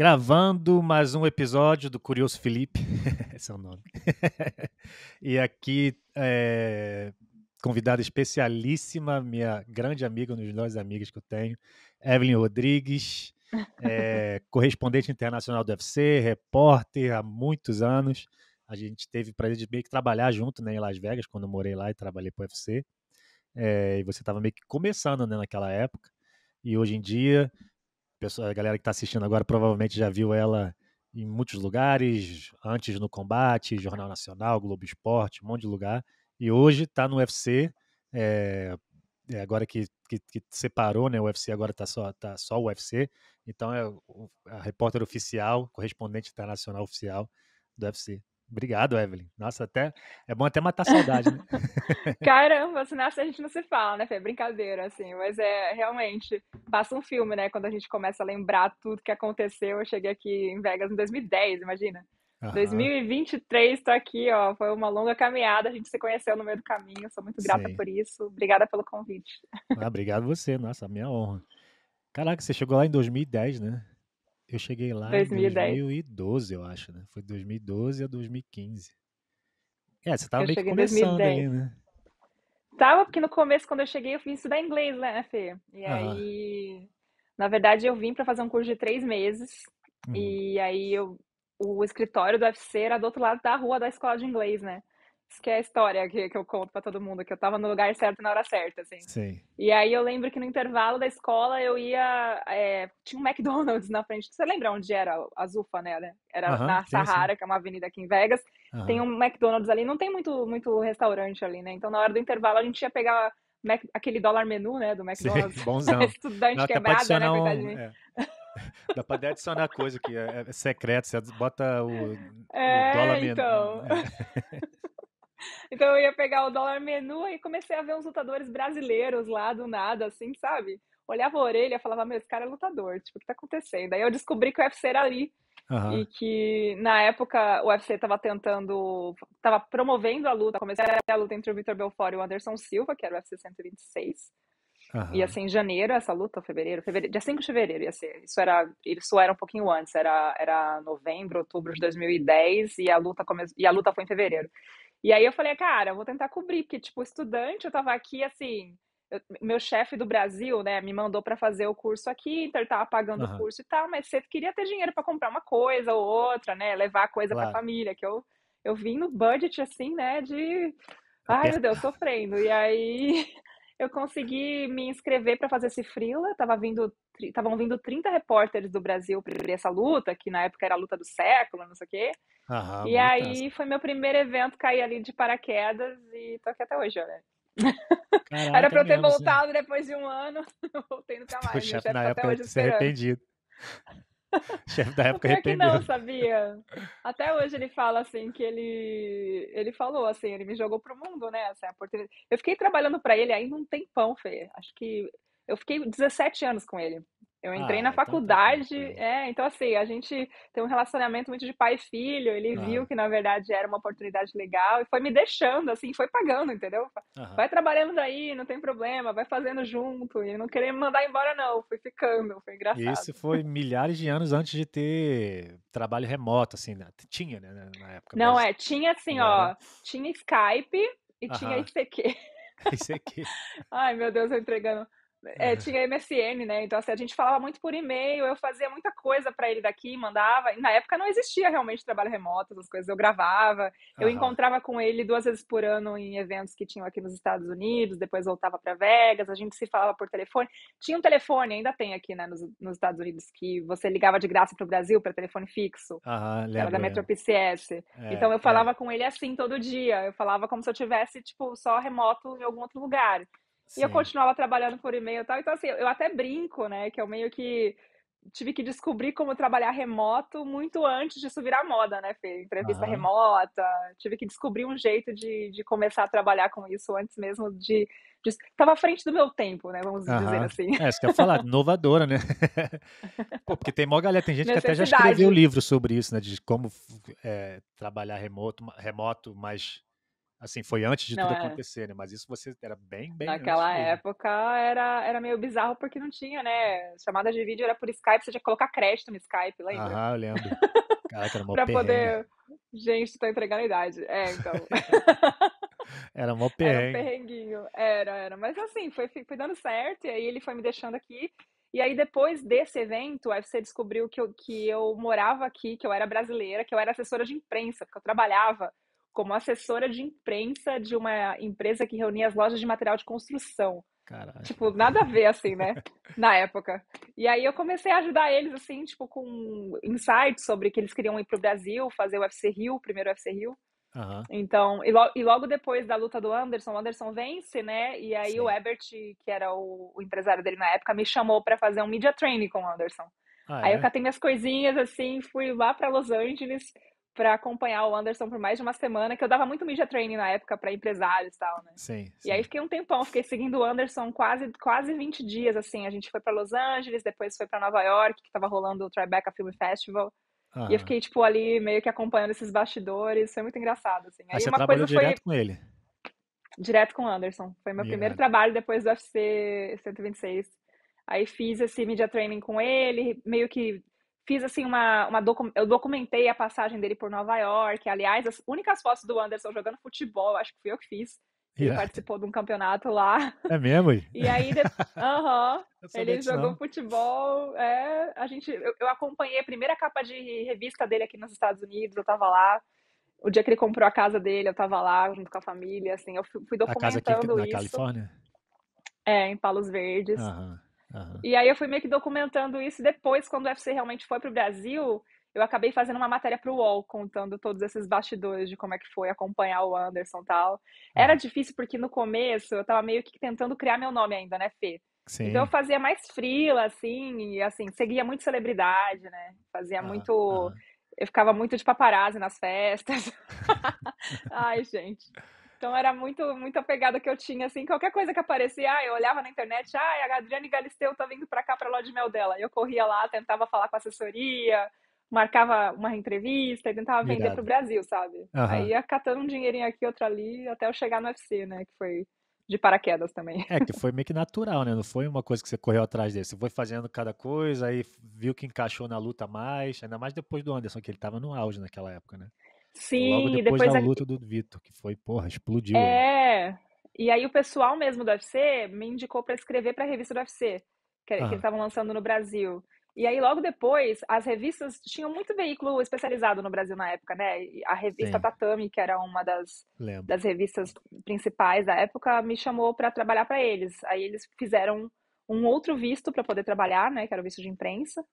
gravando mais um episódio do Curioso Felipe, esse é o nome. e aqui é, convidada especialíssima, minha grande amiga, uma das melhores amigas que eu tenho, Evelyn Rodrigues, é, correspondente internacional do UFC, repórter há muitos anos. A gente teve o prazer de meio que trabalhar junto né, em Las Vegas, quando eu morei lá e trabalhei para o UFC. É, eh, e você estava meio que começando né, naquela época. E hoje em dia pessoa, a galera que está assistindo agora provavelmente já viu ela em muitos lugares, antes no combate, Jornal Nacional, Globo Esporte, um monte de lugar. E hoje está no UFC, é, eh, é eh, agora que, que, que, separou, né? O UFC agora está só, tá só o UFC. Então é a repórter oficial, correspondente internacional oficial do UFC. Obrigado, Evelyn. Nossa, até é bom até matar a saudade, né? Caramba, senão assim a gente não se fala, né, É Brincadeira, assim, mas é realmente passa um filme, né? Quando a gente começa a lembrar tudo que aconteceu. Eu cheguei aqui em Vegas em 2010, imagina. Uhum. 2023, tô aqui, ó. Foi uma longa caminhada, a gente se conheceu no meio do caminho. Sou muito grata Sim. por isso. Obrigada pelo convite. Ah, obrigado você, nossa, minha honra. Caraca, você chegou lá em 2010, né? Eu cheguei lá 2010. em 2012, eu acho, né? Foi 2012 a 2015. É, você tava eu meio que começando aí, né? Tava, porque no começo, quando eu cheguei, eu vim estudar inglês, né, né Fê? E ah. aí, na verdade, eu vim para fazer um curso de três meses. Uhum. E aí, eu, o escritório do UFC era do outro lado da rua da escola de inglês, né? que é a história que, que eu conto para todo mundo, que eu tava no lugar certo na hora certa, assim. Sim. E aí eu lembro que no intervalo da escola eu ia. É, tinha um McDonald's na frente. Você lembra onde era a Zufa, né? né? Era na Sahara, sim, que é uma avenida aqui em Vegas. Tem um McDonald's ali, não tem muito, muito restaurante ali, né? Então na hora do intervalo a gente ia pegar Mac, aquele dólar menu, né? Do McDonald's. Sim, bonzão. Estudante não, quebrada, né? é. Dá pra adicionar coisa que é, é secreto, você bota o, é, o dólar então. É. Então eu ia pegar o dólar menu e comecei a ver uns lutadores brasileiros lá do nada, assim, sabe? Olhava a orelha e falava, meu, esse cara é lutador, tipo, o que tá acontecendo? Aí eu descobri que o UFC era ali. Uhum. E que na época o UFC estava tentando, estava promovendo a luta, começava a luta entre o Vitor Belfort e o Anderson Silva, que era o UFC 126. Uhum. Ia ser em janeiro essa luta, fevereiro, fevereiro, dia 5 de fevereiro ia ser. Isso era, isso era um pouquinho antes, era, era novembro, outubro de 2010 e a luta come... e a luta foi em fevereiro. E aí eu falei, cara, eu vou tentar cobrir, porque, tipo, estudante, eu tava aqui, assim, eu, meu chefe do Brasil, né, me mandou para fazer o curso aqui, então ele tava pagando uhum. o curso e tal, mas você queria ter dinheiro para comprar uma coisa ou outra, né, levar coisa claro. pra família, que eu, eu vim no budget, assim, né, de... Ai, meu Deus, sofrendo. E aí eu consegui me inscrever para fazer esse frila. Tava vindo, estavam vindo 30 repórteres do Brasil para essa luta, que na época era a luta do século, não sei o quê. Aham, e aí massa. foi meu primeiro evento, cair ali de paraquedas e tô aqui até hoje, olha. Caraca, era para eu ter mesmo, assim. voltado depois de um ano, voltei nunca mais. na época eu fiquei é arrependido. chefe da época Até que não, sabia? Até hoje ele fala assim que ele ele falou assim, ele me jogou pro mundo, né? Essa assim, oportunidade. Eu fiquei trabalhando para ele ainda um tempão, Fê. Acho que eu fiquei 17 anos com ele. Eu entrei ah, na faculdade, então tá é, então assim, a gente tem um relacionamento muito de pai e filho, ele ah. viu que na verdade era uma oportunidade legal e foi me deixando, assim, foi pagando, entendeu? Aham. Vai trabalhando aí, não tem problema, vai fazendo junto, e não querer me mandar embora não, fui ficando, foi engraçado. E isso foi milhares de anos antes de ter trabalho remoto, assim, né? tinha, né, né, na época. Não, mas... é, tinha assim, não ó, né? tinha Skype e Aham. tinha ICQ. ICQ. Ai, meu Deus, eu entregando é, é, tinha MSN, né? Então, assim, a gente falava muito por e-mail, eu fazia muita coisa para ele daqui, mandava. E na época não existia realmente trabalho remoto, essas coisas. Eu gravava, eu encontrava com ele duas vezes por ano em eventos que tinham aqui nos Estados Unidos, depois voltava para Vegas, a gente se falava por telefone. Tinha um telefone, ainda tem aqui, né, nos, nos Estados Unidos, que você ligava de graça para o Brasil, para telefone fixo. Uhum, era da é. Metro PCS. É, então, eu falava é. com ele assim todo dia. Eu falava como se eu tivesse, tipo, só remoto em algum outro lugar. Sim. E eu continuava trabalhando por e-mail e tal. Então, assim, eu até brinco, né? Que eu meio que tive que descobrir como trabalhar remoto muito antes disso virar moda, né, Fê? Entrevista remota, tive que descobrir um jeito de, de começar a trabalhar com isso antes mesmo de... Estava à frente do meu tempo, né, vamos dizer assim. É, isso que eu ia falar, inovadora, né? Pô, porque tem mó galera, tem gente que até já escreveu livro sobre isso, né, de como é, trabalhar remoto, remoto, mas Assim, foi antes de não, tudo é. acontecer, né? Mas isso você era bem, bem. Naquela época era, era meio bizarro porque não tinha, né? Chamada de vídeo era por Skype, você tinha que colocar crédito no Skype, lembra? Ah, eu lembro. Caraca, era mó Pra poder. Gente, tá entregando a idade. É, então. era mó perrengue. Era um perrenguinho. Era, era. Mas assim, foi, foi dando certo, e aí ele foi me deixando aqui. E aí, depois desse evento, o UFC descobriu que eu, que eu morava aqui, que eu era brasileira, que eu era assessora de imprensa, porque eu trabalhava como assessora de imprensa de uma empresa que reunia as lojas de material de construção. Caraca. Tipo, nada a ver, assim, né? Na época. E aí eu comecei a ajudar eles, assim, tipo, com insights sobre que eles queriam ir pro Brasil, fazer o UFC Rio, o primeiro UFC Rio. Uhum. Então, e, lo e, logo depois da luta do Anderson, o Anderson vence, né? E aí Sim. o Ebert, que era o, o, empresário dele na época, me chamou para fazer um media training com o Anderson. Ah, aí é? eu catei minhas coisinhas, assim, fui lá para Los Angeles para acompanhar o Anderson por mais de uma semana, que eu dava muito media training na época para empresários e tal, né? Sim, sim, E aí fiquei um tempão, fiquei seguindo o Anderson quase quase 20 dias assim. A gente foi para Los Angeles, depois foi para Nova York, que tava rolando o Tribeca Film Festival. Ah. E eu fiquei tipo ali meio que acompanhando esses bastidores, foi muito engraçado assim. Aí, aí você uma coisa direto foi... com ele. Direto com o Anderson. Foi meu primeiro trabalho depois do UFC 126. Aí fiz esse media training com ele, meio que Fiz assim uma, uma docu eu documentei a passagem dele por Nova York. Aliás, as únicas fotos do Anderson jogando futebol, acho que fui eu que fiz. Ele yeah. participou de um campeonato lá. É mesmo? E aí, de... uhum, ele jogou não. futebol. É, a gente, eu, eu, acompanhei a primeira capa de revista dele aqui nos Estados Unidos, eu tava lá. O dia que ele comprou a casa dele, eu tava lá junto com a família, assim, eu fui documentando a casa aqui, na isso. Califórnia? É, em Palos Verdes. Uhum. Uhum. E aí eu fui meio que documentando isso. Depois, quando o UFC realmente foi para o Brasil, eu acabei fazendo uma matéria para o UOL, contando todos esses bastidores de como é que foi acompanhar o Anderson e tal. Era difícil porque no começo eu estava meio que tentando criar meu nome ainda, né, Fê? Sim. Então eu fazia mais frila, assim, e assim, seguia muito celebridade, né? Fazia uhum. muito. Eu ficava muito de paparazzi nas festas. Ai, gente. Então era muito, muito pegada que eu tinha, assim, qualquer coisa que aparecia, ah, eu olhava na internet, ah, é a Adriane Galisteu tá vindo para cá para loja de mel dela. Eu corria lá, tentava falar com a assessoria, marcava uma entrevista e tentava vender vender pro Brasil, sabe? Uhum. Aí ia catando um dinheirinho aqui, outro ali, até eu chegar no UFC, né, que foi de paraquedas também. É, que foi meio que natural, né? Não foi uma coisa que você correu atrás dele. Você foi fazendo cada coisa, aí viu que encaixou na luta mais, ainda mais depois do Anderson, que ele tava no auge naquela época, né? Sim, Logo depois, depois da a... luta do Vitor, que foi, porra, explodiu. É. E aí o pessoal mesmo do UFC me indicou para escrever para a revista do UFC, que, ah. que eles estavam lançando no Brasil. E aí, logo depois, as revistas tinham muito veículo especializado no Brasil na época, né? A revista Sim. Tatame, que era uma das, das revistas principais da época, me chamou para trabalhar para eles. Aí eles fizeram um outro visto para poder trabalhar, né? Que era o visto de imprensa.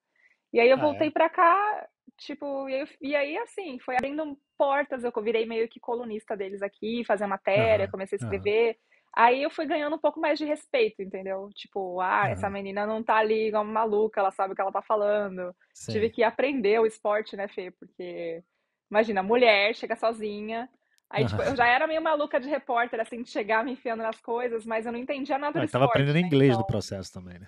E aí eu ah, é? voltei é? para cá tipo, eu, e aí, assim, foi abrindo portas, eu virei meio que colunista deles aqui, fazer matéria, uhum, comecei a escrever. Uhum. Aí eu fui ganhando um pouco mais de respeito, entendeu? Tipo, ah, uhum. essa menina não tá ali igual uma maluca, ela sabe o que ela tá falando. Sim. Tive que aprender o esporte, né, Fê? Porque, imagina, mulher chega sozinha. Aí, tipo, eu já era meio maluca de repórter, assim, de chegar me enfiando nas coisas, mas eu não entendia nada não, do esporte. Tava aprendendo né? inglês então... processo também, né?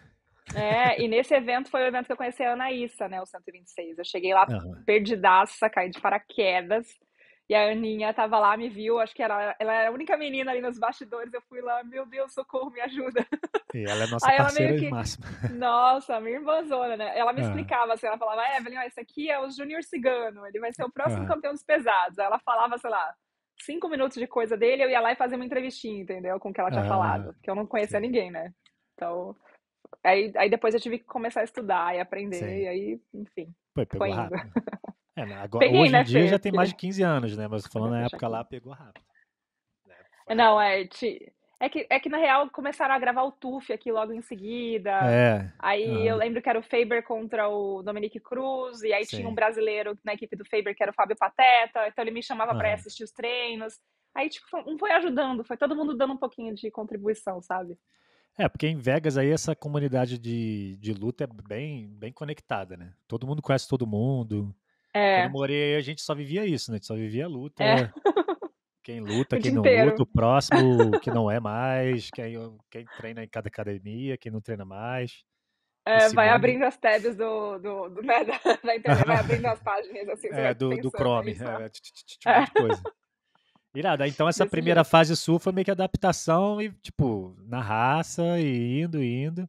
É, e nesse evento foi o evento que eu conheci a Anaíssa, né? O 126. Eu cheguei lá uhum. perdidaça, caí de paraquedas. E a Aninha tava lá, me viu, acho que era, ela era a única menina ali nos bastidores. Eu fui lá, meu Deus, socorro, me ajuda. E ela é nossa Aí parceira que, máxima. Nossa, minha irmãzona, né? Ela me explicava, assim, ela falava, ah, Evelyn, ó, esse aqui é o Júnior Cigano, ele vai ser o próximo uhum. campeão dos pesados. Aí ela falava, sei lá, cinco minutos de coisa dele, eu ia lá e fazia uma entrevistinha, entendeu? Com o que ela tinha uhum. falado. Porque eu não conhecia Sim. ninguém, né? Então, Aí, aí depois eu tive que começar a estudar e aprender, Sim. e aí, enfim. Foi, pegou foi rápido. É, né, agora, Peguei, hoje né, em dia já tem mais de 15 anos, né? Mas falando na época lá, pegou rápido. Né? Não, é, te... é, que, é que na real começaram a gravar o TUF aqui logo em seguida. É. Aí uhum. eu lembro que era o Faber contra o Dominique Cruz, e aí Sim. tinha um brasileiro na equipe do Faber que era o Fábio Pateta, então ele me chamava uhum. para assistir os treinos. Aí, tipo, um foi ajudando, foi todo mundo dando um pouquinho de contribuição, sabe? É, porque em Vegas aí essa comunidade de, de luta é bem, bem conectada, né? Todo mundo conhece todo mundo. É. Quando eu morei aí, a gente só vivia isso, né? A gente só vivia luta. É. Quem luta, o quem não inteiro. luta, o próximo que não é mais, quem, quem treina em cada academia, quem não treina mais. É, vai abrindo as tabs do, do, do né, da, internet, vai abrindo as páginas assim. É, do, do Chrome, é, tipo de é. coisa. Irada. Então essa primeira fase sua foi meio que adaptação e, tipo, na raça e indo, indo.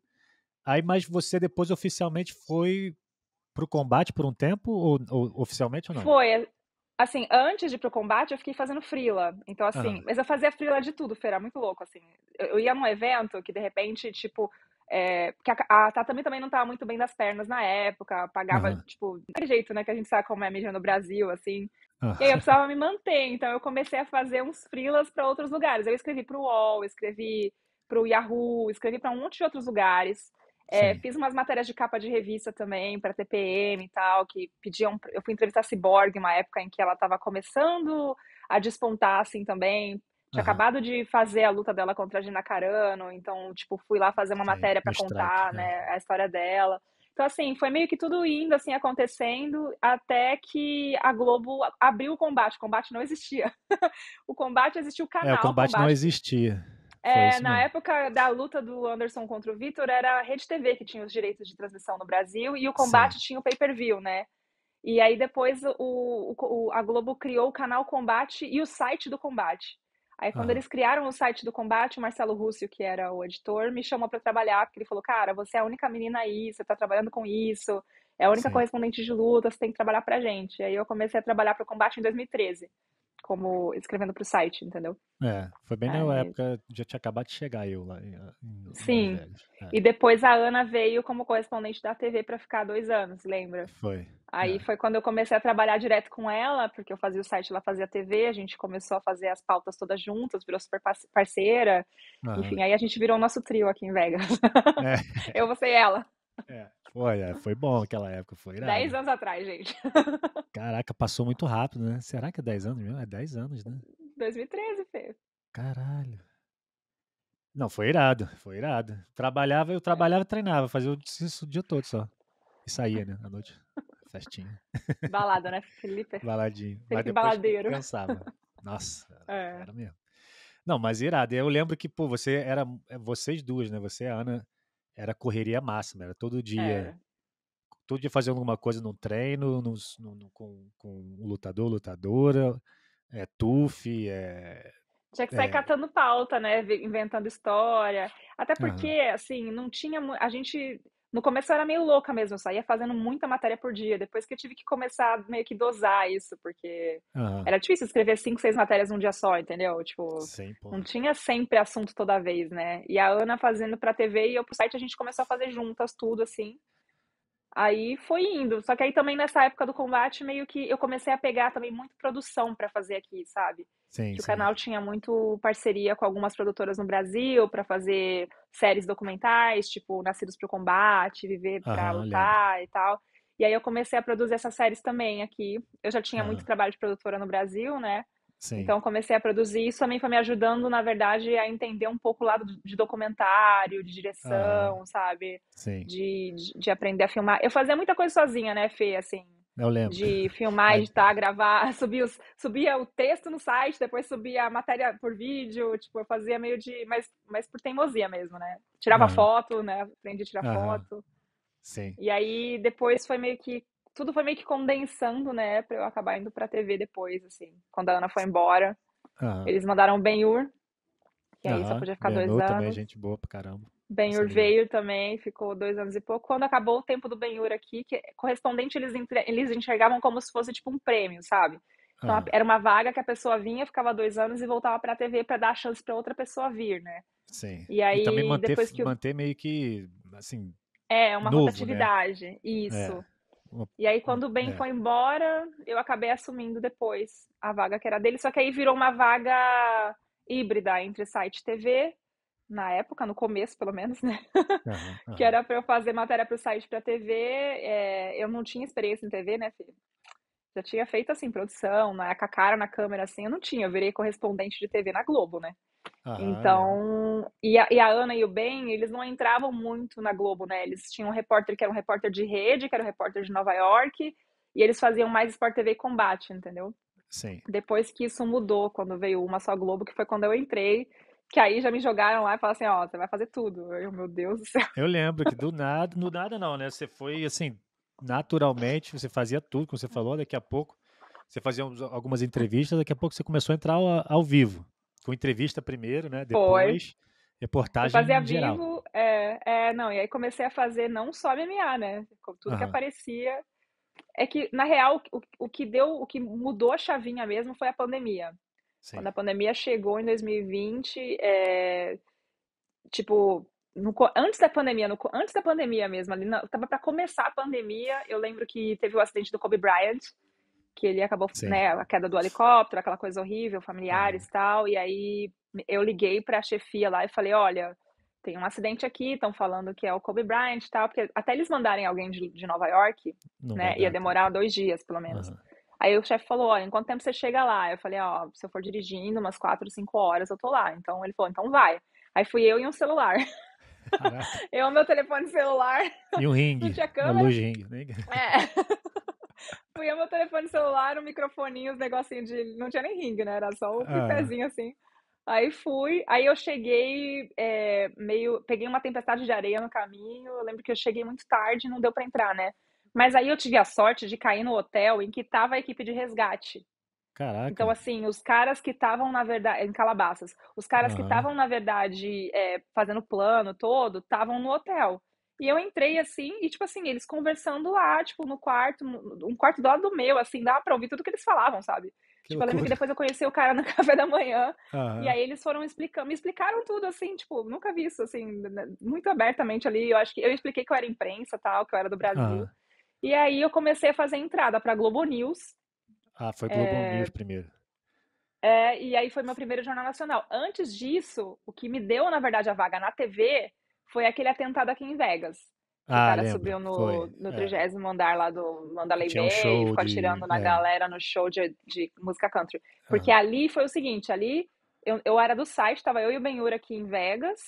Aí, mas você depois oficialmente foi pro combate por um tempo, ou, ou oficialmente ou não? Foi. Assim, antes de ir pro combate, eu fiquei fazendo frila. Então, assim, uhum. mas eu fazia frila de tudo, Fer, era muito louco, assim. Eu, ia num evento que, de repente, tipo, é, que a, a Tatami também não tava muito bem das pernas na época, pagava, uhum. tipo, daquele jeito, né, que a gente sabe como é a mídia no Brasil, assim. Ah. E aí eu precisava me manter, então eu comecei a fazer uns freelas para outros lugares. Eu escrevi para o UOL, escrevi para o Yahoo, escrevi para um monte de outros lugares. É, fiz umas matérias de capa de revista também para TPM e tal, que pediam. Eu fui entrevistar a Cyborg uma época em que ela estava começando a despontar assim também. Tinha uhum. acabado de fazer a luta dela contra a Gina Carano, então, tipo, fui lá fazer uma matéria para contar, track, é. né, a história dela. Então, assim, foi meio que tudo indo, assim, acontecendo, até que a Globo abriu o combate. O combate não existia. o combate existiu o canal. É, o combate, combate. não existia. É, na época da luta do Anderson contra o Vitor, era a Rede TV que tinha os direitos de transmissão no Brasil e o combate Sim. tinha o pay-per-view, né? E aí depois o, o, a Globo criou o canal Combate e o site do Combate. Aí quando eles criaram o site do combate, o Marcelo Rússio, que era o editor, me chamou para trabalhar, porque ele falou: "Cara, você é a única menina aí, você tá trabalhando com isso, é a única Sim. correspondente de luta, você tem que trabalhar pra gente". Aí eu comecei a trabalhar para o combate em 2013 como escrevendo para o site, entendeu? É, foi bem na época, já tinha acabado de chegar eu lá. Em, Sim. É. E depois a Ana veio como correspondente da TV para ficar dois anos, lembra? Foi. Aí é. foi quando eu comecei a trabalhar direto com ela, porque eu fazia o site, ela fazia a TV, a gente começou a fazer as pautas todas juntas, virou super parceira. Enfim, aí a gente virou o nosso trio aqui em Vegas. É. eu, você e ela. É, foi, foi bom aquela época, foi irado. anos atrás, gente. Caraca, passou muito rápido, né? Será que é dez anos mesmo? É dez anos, né? 2013, Fê. Caralho. Não, foi irado, foi irado. Trabalhava, eu é. trabalhava, treinava, fazia isso o dia todo só. E saía, né, à noite. Festinha. Balada, né, Felipe? Baladinho. Felipe Mas depois baladeiro. Pensava. Nossa, é. era mesmo. Não, mas irado. Eu lembro que, pô, você era. É, vocês duas, né? Você e a Ana era correria máxima, era todo dia. É. Todo dia fazendo alguma coisa num treino, no, no, no, com, com lutador, lutadora, é tuf, é. Tinha que sair é. catando pauta, né? Inventando história. Até porque, uhum. assim, não tinha. A gente no começo eu era meio louca mesmo, eu saía fazendo muita matéria por dia. Depois que eu tive que começar a meio que dosar isso, porque uhum. era difícil escrever cinco, seis matérias num dia só, entendeu? Tipo, Sim, não tinha sempre assunto toda vez, né? E a Ana fazendo pra TV e eu pro site, a gente começou a fazer juntas tudo, assim. Aí foi indo. Só que aí também nessa época do combate, meio que eu comecei a pegar também muito produção para fazer aqui, sabe? Sim, que sim. o canal tinha muito parceria com algumas produtoras no Brasil para fazer séries documentais, tipo Nascidos para Combate, Viver para Lutar olha. e tal. E aí eu comecei a produzir essas séries também aqui. Eu já tinha ah. muito trabalho de produtora no Brasil, né? Sim. Então comecei a produzir, isso também foi me ajudando, na verdade, a entender um pouco o lado de documentário, de direção, ah, sabe? Sim. De, de, de, aprender a filmar. Eu fazia muita coisa sozinha, né, Fê, assim. Eu lembro. De filmar, editar, gravar, subia os, subia o texto no site, depois subia a matéria por vídeo, tipo, eu fazia meio de. Mas, mas por teimosia mesmo, né? Tirava foto, né? Aprendi a tirar foto. Sim. E aí depois foi meio que tudo foi meio que condensando, né, pra eu acabar indo pra TV depois, assim. Quando a Ana foi embora, uhum. eles mandaram Ben-Hur, que aí uhum. só podia ficar dois anos. também, gente boa pra caramba. Ben-Hur veio também, ficou dois anos e pouco. Quando acabou o tempo do Ben-Hur aqui, que correspondente eles, eles enxergavam como se fosse tipo um prêmio, sabe? Então uhum. era uma vaga que a pessoa vinha, ficava dois anos e voltava pra TV para dar a chance pra outra pessoa vir, né? Sim. E aí, e também manter, depois que... manter meio que, assim, é, uma novo, né? rotatividade, né? isso. É. E aí, quando o Ben é. foi embora, eu acabei assumindo depois a vaga que era dele, só que aí virou uma vaga híbrida entre site e TV, na época, no começo pelo menos, né? Uhum, uhum. que era para eu fazer matéria para o site para TV. É, eu não tinha experiência em TV, né, filho? Já tinha feito, assim, produção, né? com a cara na câmera, assim, eu não tinha. Eu virei correspondente de TV na Globo, né? então, e, a, e a, Ana e o Ben, eles não entravam muito na Globo, né? Eles tinham um repórter que era um repórter de rede, que era um repórter de Nova York, e eles faziam mais Sport TV Combate, entendeu? Sim. Depois que isso mudou, quando veio uma só Globo, que foi quando eu entrei, que aí já me jogaram lá e falaram assim, ó, oh, você vai fazer tudo. Eu, meu Deus do céu. Eu lembro que do nada, do nada não, né? Você foi, assim, naturalmente, você fazia tudo, como você falou, daqui a pouco você fazia algumas entrevistas, daqui a pouco você começou a entrar ao, ao vivo, com entrevista primeiro, né? Depois, Foi. reportagem eu fazia geral. vivo, é, é, não, e aí comecei a fazer não só MMA, né? Tudo uhum. que aparecia. É que, na real, o, o que deu, o que mudou a chavinha mesmo foi a pandemia. Sim. Quando a pandemia chegou em 2020, é, tipo, no, antes da pandemia, no, antes da pandemia mesmo, ali tava para começar a pandemia, eu lembro que teve o acidente do Kobe Bryant, que ele acabou, Sim. né, a queda do helicóptero, aquela coisa horrível, familiares e é. tal, e aí eu liguei para a chefia lá e falei, olha, tem um acidente aqui, estão falando que é o Kobe Bryant e tal, porque até eles mandarem alguém de, de Nova York, Não né, ia tá. demorar dois dias, pelo menos. Uhum. Aí o chefe falou, olha, em quanto tempo você chega lá? Eu falei, ó, se eu for dirigindo umas quatro, cinco horas, eu tô lá. Então ele falou, então vai. Aí fui eu e um celular. Caraca. eu, meu telefone celular. E um ringue. Não tinha câmera. luz de ringue. Né? É. Fui meu telefone celular, um microfoninho, os negocinhos de. Não tinha nem ringue, né? Era só o ah. pezinho assim. Aí fui, aí eu cheguei é, meio. Peguei uma tempestade de areia no caminho. Eu lembro que eu cheguei muito tarde, não deu para entrar, né? Mas aí eu tive a sorte de cair no hotel em que tava a equipe de resgate. Caraca. Então, assim, os caras que estavam, na verdade, em Calabasas, os caras uhum. que estavam, na verdade, é, fazendo plano todo, estavam no hotel. E eu entrei assim, e tipo assim, eles conversando lá, tipo, no quarto, um quarto do lado do meu, assim, dava pra ouvir tudo que eles falavam, sabe? Que tipo, eu lembro que depois eu conheci o cara no café da manhã, uhum. e aí eles foram explicando, me explicaram tudo, assim, tipo, nunca vi isso, assim, muito abertamente ali. Eu acho que eu expliquei que eu era imprensa tal, que eu era do Brasil. Uhum. E aí eu comecei a fazer entrada pra Globo News. Ah, foi Globo é... News primeiro. É, e aí foi meu primeiro jornal nacional. Antes disso, o que me deu, na verdade, a vaga na TV foi aquele atentado aqui em Vegas. Ah, o cara subiu no, no 30 é. andar lá do Mandalay Bay um e ficou de... atirando na é. galera no show de, de música country. Ah. Porque ah. ali foi o seguinte, ali eu, eu era do site, estava eu e o Benhur aqui em Vegas,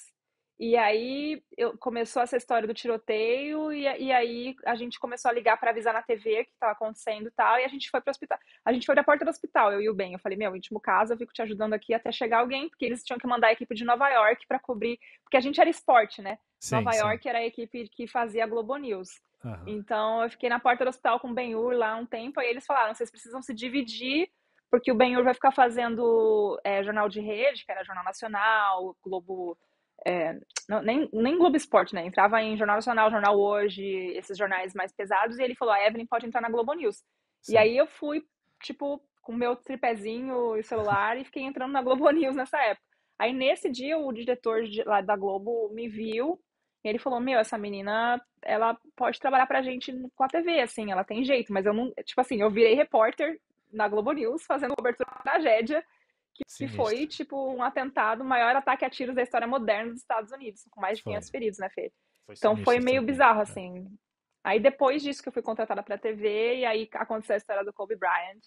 e aí eu, começou essa história do tiroteio, e, e aí a gente começou a ligar para avisar na TV o que estava acontecendo e tal, e a gente foi para o hospital. A gente foi da porta do hospital, eu e o Ben. Eu falei, meu, último caso, eu fico te ajudando aqui até chegar alguém, porque eles tinham que mandar a equipe de Nova York para cobrir, porque a gente era esporte, né? Sim, Nova sim. York era a equipe que fazia a Globo News. Uhum. Então eu fiquei na porta do hospital com o ben lá um tempo, aí eles falaram, vocês precisam se dividir porque o Benhur vai ficar fazendo é, jornal de rede, que era Jornal Nacional, Globo é, não, nem, nem Globo Esporte, né? Entrava em Jornal Nacional, Jornal Hoje, esses jornais mais pesados, e ele falou: a Evelyn pode entrar na Globo News. Sim. E aí eu fui, tipo, com meu tripézinho e celular e fiquei entrando na Globo News nessa época. Aí nesse dia o diretor de, lá da Globo me viu e ele falou: Meu, essa menina, ela pode trabalhar pra gente com a TV, assim, ela tem jeito, mas eu não. Tipo assim, eu virei repórter na Globo News fazendo cobertura da tragédia Sinistro. Que foi, tipo, um atentado, o maior ataque a tiros da história moderna dos Estados Unidos, com mais de 500 feridos, né, Fê? Foi então foi meio também, bizarro, é. assim. Aí depois disso que eu fui contratada pra TV, e aí aconteceu a história do Kobe Bryant.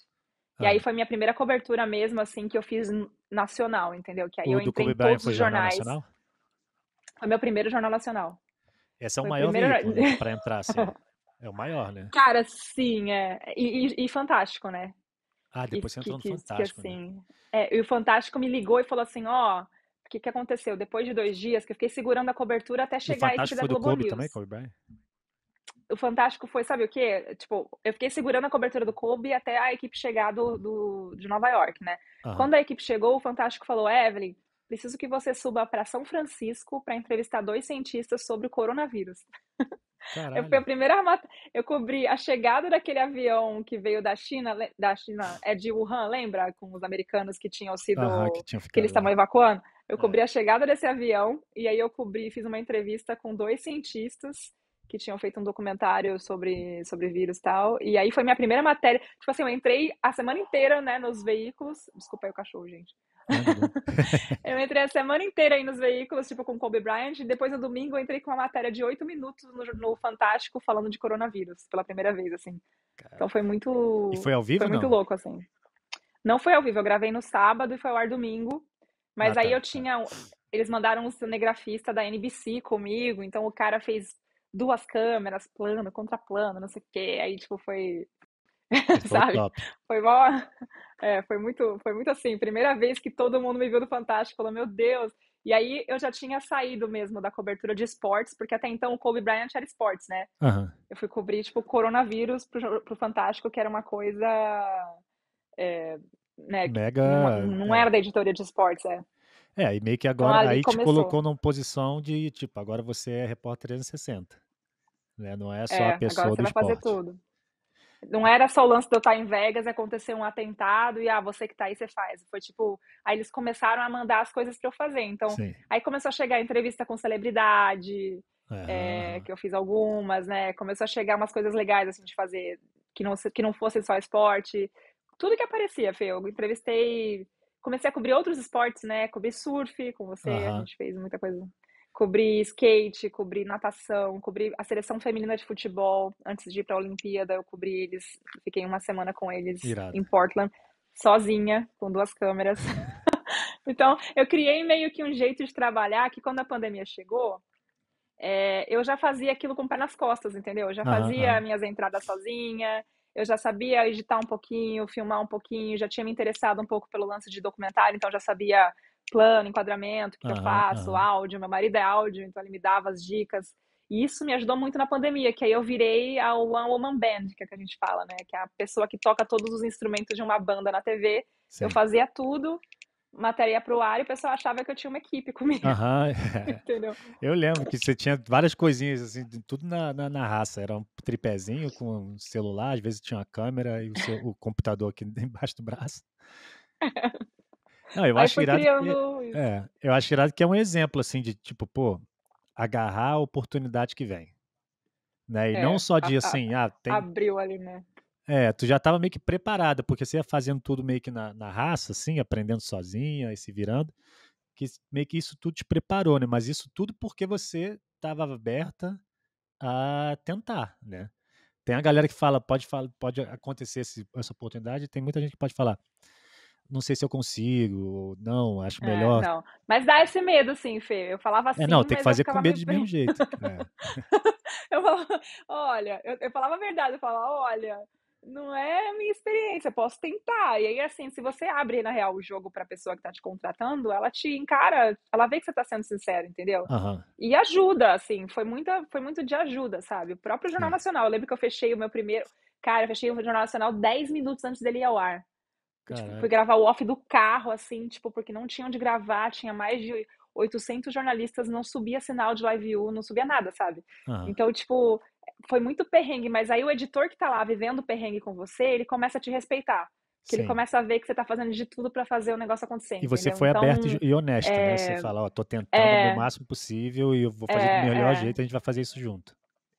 Ah. E aí foi minha primeira cobertura mesmo, assim, que eu fiz nacional, entendeu? Que aí o eu entrei em todos os jornais. Jornal Foi meu primeiro jornal nacional. Esse é o foi maior primeiro... veículo né, pra entrar, assim. É o maior, né? Cara, sim, é. E, e, e fantástico, né? Ah, depois você entrou que, no Fantástico. Que, né? assim, né? é, e o Fantástico me ligou e falou assim: ó, oh, o que, que aconteceu? Depois de dois dias, que eu fiquei segurando a cobertura até chegar e te da Globo Kobe News. também, Kobe Bryant? O Fantástico foi, sabe o quê? Tipo, eu fiquei segurando a cobertura do Kobe até a equipe chegar do, do de Nova York, né? Quando a equipe chegou, o Fantástico falou: Evelyn, preciso que você suba para São Francisco para entrevistar dois cientistas sobre o coronavírus. Caralho. Eu fui a primeira Eu cobri a chegada daquele avião que veio da China, da China, é de Wuhan, lembra? Com os americanos que tinham sido. Aham, que, tinham que, eles estavam evacuando. Eu é. cobri é. a chegada desse avião e aí eu cobri, fiz uma entrevista com dois cientistas que tinham feito um documentário sobre, sobre vírus e tal. E aí foi minha primeira matéria. Tipo assim, eu entrei a semana inteira, né, nos veículos. Desculpa aí o cachorro, gente. eu entrei a semana inteira aí nos veículos, tipo, com Kobe Bryant. E depois, no domingo, eu entrei com uma matéria de oito minutos no, no, Fantástico falando de coronavírus, pela primeira vez, assim. Então foi muito... E foi ao vivo, Foi muito louco, assim. Não foi ao vivo, eu gravei no sábado e foi ao ar domingo. Mas ah, aí tá, eu tinha... Eles mandaram um cinegrafista da NBC comigo, então o cara fez duas câmeras, plano, contra plano, não sei o quê. Aí, tipo, foi. sabe? Foi mó... É, foi muito, foi muito assim. Primeira vez que todo mundo me viu do Fantástico, falou, meu Deus. E aí eu já tinha saído mesmo da cobertura de esportes, porque até então o Kobe Bryant era esportes, né? Uhum. Eu fui cobrir, tipo, coronavírus pro, pro Fantástico, que era uma coisa. É, né, Mega. Não, não é. era da editoria de esportes, é. É, e meio que então, agora então, aí começou. te colocou numa posição de tipo, agora você é repórter 360. Né? Não é só é, a pessoa agora você do vai esporte. fazer tudo. Não era só o lance de eu estar em Vegas, aconteceu um atentado e ah, você que tá aí, você faz. Foi tipo, aí eles começaram a mandar as coisas para eu fazer. Então, Sim. aí começou a chegar a entrevista com celebridade, é. É, que eu fiz algumas, né? Começou a chegar umas coisas legais assim de fazer, que não, que não fosse só esporte. Tudo que aparecia, Fê. Eu entrevistei comecei a cobrir outros esportes, né? Cobrir surf com você, uhum. a gente fez muita coisa cobri skate, cobri natação, cobri a seleção feminina de futebol. Antes de ir para a Olimpíada, eu cobri eles, fiquei uma semana com eles em Portland, sozinha, com duas câmeras. então, eu criei meio que um jeito de trabalhar que quando a pandemia chegou, é, eu já fazia aquilo com o pé nas costas, entendeu? Eu já fazia uhum. minhas entradas sozinha, eu já sabia editar um pouquinho, filmar um pouquinho, já tinha me interessado um pouco pelo lance de documentário, então já sabia plano, enquadramento, o que, uhum, eu faço, uhum. áudio, meu marido é áudio, então ele me dava as dicas. E isso me ajudou muito na pandemia, que aí eu virei a One Woman Band, que é o que a gente fala, né? Que é a pessoa que toca todos os instrumentos de uma banda na TV. Sim. Eu fazia tudo, matéria para o ar e o pessoal achava que eu tinha uma equipe comigo. Aham. Entendeu? Eu lembro que você tinha várias coisinhas, assim, tudo na, na, na, raça. Era um tripézinho com um celular, às vezes tinha uma câmera e o, seu, o computador aqui embaixo do braço. Não, eu Aí acho irado criando... que, é, eu acho irado que é um exemplo assim de tipo, pô, agarrar a oportunidade que vem. Né? E é, não só de assim, ah, tem... abriu ali, né? É, tu já estava meio que preparada, porque você ia fazendo tudo meio que na, na raça, assim, aprendendo sozinha e se virando, que meio que isso tudo te preparou, né? Mas isso tudo porque você estava aberta a tentar, né? Tem a galera que fala, pode, pode acontecer esse, essa oportunidade, tem muita gente que pode falar, não sei se eu consigo, ou não, acho é, melhor. É, não. Mas dá esse medo, sim, Fê. Eu falava é, assim. É, não, tem que fazer com medo de mesmo jeito. É. eu falava, olha, eu, eu, falava a verdade, eu falava, olha, não é minha experiência, posso tentar. E aí, assim, se você abre, na real, o jogo para a pessoa que está te contratando, ela te encara, ela vê que você está sendo sincero, entendeu? Uhum. E ajuda, assim, foi, muita, foi muito de ajuda, sabe? O próprio Jornal hum. Nacional, eu lembro que eu fechei o meu primeiro. Cara, eu fechei o Jornal Nacional 10 minutos antes dele ir ao ar. Tipo, fui gravar o off do carro, assim, tipo, porque não tinha onde gravar, tinha mais de 800 jornalistas, não subia sinal de live view, não subia nada, sabe? Uhum. Então, tipo, foi muito perrengue, mas aí o editor que tá lá vivendo perrengue com você, ele começa a te respeitar. Que Sim. ele começa a ver que você tá fazendo de tudo para fazer o negócio acontecer. E você foi então, aberto e honesto, é... né? Você é, fala, ó, tô tentando é... o máximo possível e eu vou fazer é... do melhor é. jeito, a gente vai fazer isso junto.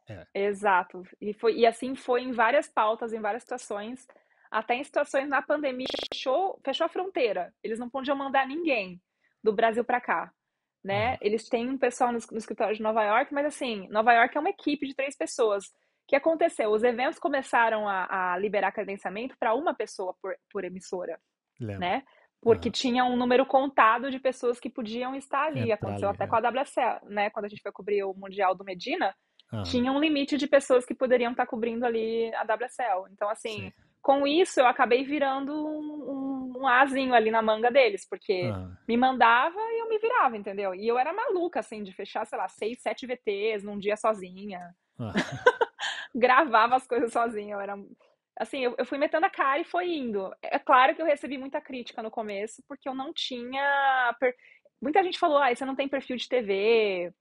É. Exato. E, foi, e assim foi em várias pautas, em várias situações até em situações na pandemia, fechou, fechou a fronteira. Eles não podiam mandar ninguém do Brasil para cá. Né? Uhum. Eles têm um pessoal no, no escritório de Nova York, mas assim, Nova York é uma equipe de três pessoas. O que aconteceu? Os eventos começaram a, a liberar credenciamento para uma pessoa por, por emissora, Lembra. né? Porque uhum. tinha um número contado de pessoas que podiam estar ali. É, aconteceu ali, até é. com a WSL, né? Quando a gente foi cobrir o Mundial do Medina, uhum. tinha um limite de pessoas que poderiam estar cobrindo ali a WSL. Então, assim, Sim com isso eu acabei virando um, um, um azinho ali na manga deles, porque ah. me mandava e eu me virava, entendeu? E eu era maluca, assim, de fechar, sei lá, seis, sete VTs num dia sozinha. Ah. Gravava as coisas sozinha, eu era... Assim, eu, eu fui metendo a cara e foi indo. É claro que eu recebi muita crítica no começo, porque eu não tinha... Per... Muita gente falou, ah, você não tem perfil de TV.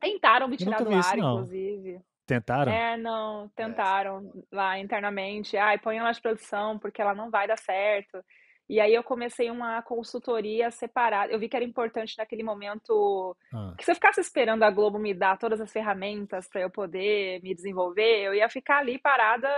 Tentaram me tirar do ar, isso, inclusive. Tentaram? É, não, é. tentaram é. lá internamente. Ai, põe ela de produção, porque ela não vai dar certo. E aí eu comecei uma consultoria separada. Eu vi que era importante naquele momento ah. que se eu ficasse esperando a Globo me dar todas as ferramentas para eu poder me desenvolver, eu ia ficar ali parada,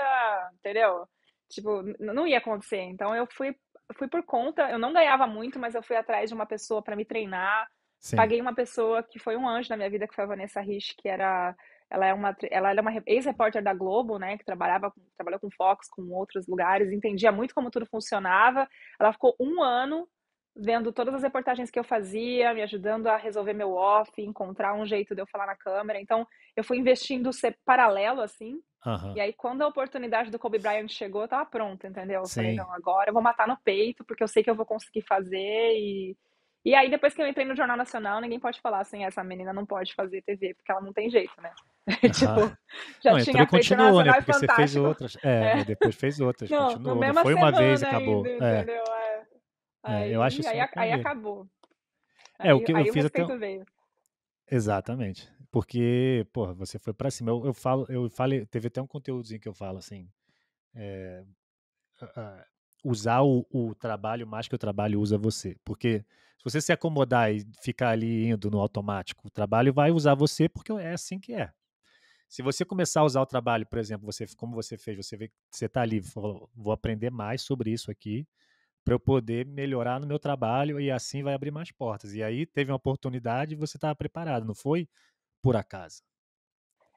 entendeu? Tipo, não ia acontecer. Então eu fui fui por conta, eu não ganhava muito, mas eu fui atrás de uma pessoa para me treinar. Sim. Paguei uma pessoa que foi um anjo na minha vida, que foi a Vanessa Rich, que era ela é uma, ela é uma ex-repórter da Globo, né, que trabalhava, trabalhou com Fox, com outros lugares, entendia muito como tudo funcionava. Ela ficou um ano vendo todas as reportagens que eu fazia, me ajudando a resolver meu off, encontrar um jeito de eu falar na câmera. Então, eu fui investindo ser paralelo, assim. Uhum. E aí, quando a oportunidade do Kobe Bryant chegou, eu tava pronta, entendeu? Eu falei, não, agora eu vou matar no peito, porque eu sei que eu vou conseguir fazer e... E aí, depois que eu entrei no Jornal Nacional, ninguém pode falar assim, essa menina não pode fazer TV, porque ela não tem jeito, né? É, tipo, já não, tinha feito continuou, né? Porque fantástico. você fez outras. É, é. depois fez outras, não, continuou. Não né? é foi uma vez e acabou. Ainda, é. Entendeu? É. é aí, eu acho aí, aí acabou. É, aí, o que eu fiz até. Veio. Exatamente. Porque, porra, você foi pra cima. Eu, eu falo, eu falei, teve até um conteúdozinho que eu falo assim. É, usar o, o, trabalho mais que o trabalho usa você. Porque se você se acomodar e ficar ali indo no automático, o trabalho vai usar você porque é assim que é. Se você começar a usar o trabalho, por exemplo, você como você fez, você vê, você está ali, vou aprender mais sobre isso aqui para eu poder melhorar no meu trabalho e assim vai abrir mais portas. E aí teve uma oportunidade e você estava preparado, não foi por acaso.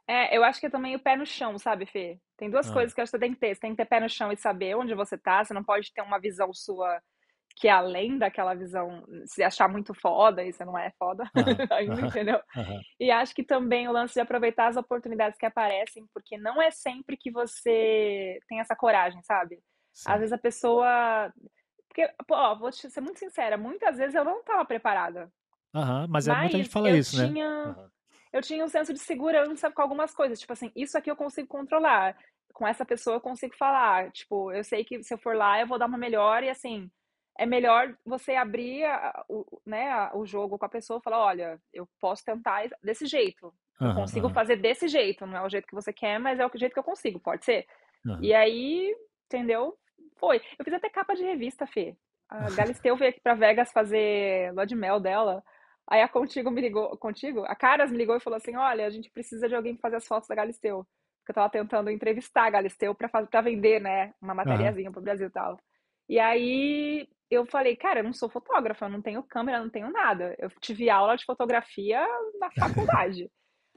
É, eu acho que é também o pé no chão, sabe, Fê? Tem duas ah. coisas que, que você tem que ter. Você tem que ter pé no chão e saber onde você está. Você não pode ter uma visão sua que é além daquela visão, se achar muito foda e você não é foda uhum. ainda, entendeu? Uhum. E acho que também o lance de aproveitar as oportunidades que aparecem, porque não é sempre que você tem essa coragem, sabe? Sim. Às vezes a pessoa. Porque, ó, vou ser muito sincera, muitas vezes eu não estava preparada. Aham, uhum, mas, mas é, muita gente fala isso, né? tinha... né? Eu tinha um senso de segurança com algumas coisas, tipo assim, isso aqui eu consigo controlar com essa pessoa eu consigo falar. Tipo, eu sei que se eu for lá, eu vou dar uma melhor e assim, é melhor você abrir a, o, né, a, o jogo com a pessoa e falar, olha, eu posso tentar desse jeito. Uhum, eu consigo uhum. fazer desse jeito. Não é o jeito que você quer, mas é o jeito que eu consigo, pode ser? Uhum. E aí, entendeu? Foi. Eu fiz até capa de revista, Fê. A Galisteu veio aqui pra Vegas fazer lua de mel dela. Aí a Contigo me ligou, Contigo? A Caras me ligou e falou assim, olha, a gente precisa de alguém pra fazer as fotos da Galisteu. Porque eu tava tentando entrevistar a Galisteu pra, fazer, pra vender, né, uma materiazinha pro Brasil e tal. E aí eu falei, cara, eu não sou fotógrafa, eu não tenho câmera, não tenho nada. Eu tive aula de fotografia na faculdade.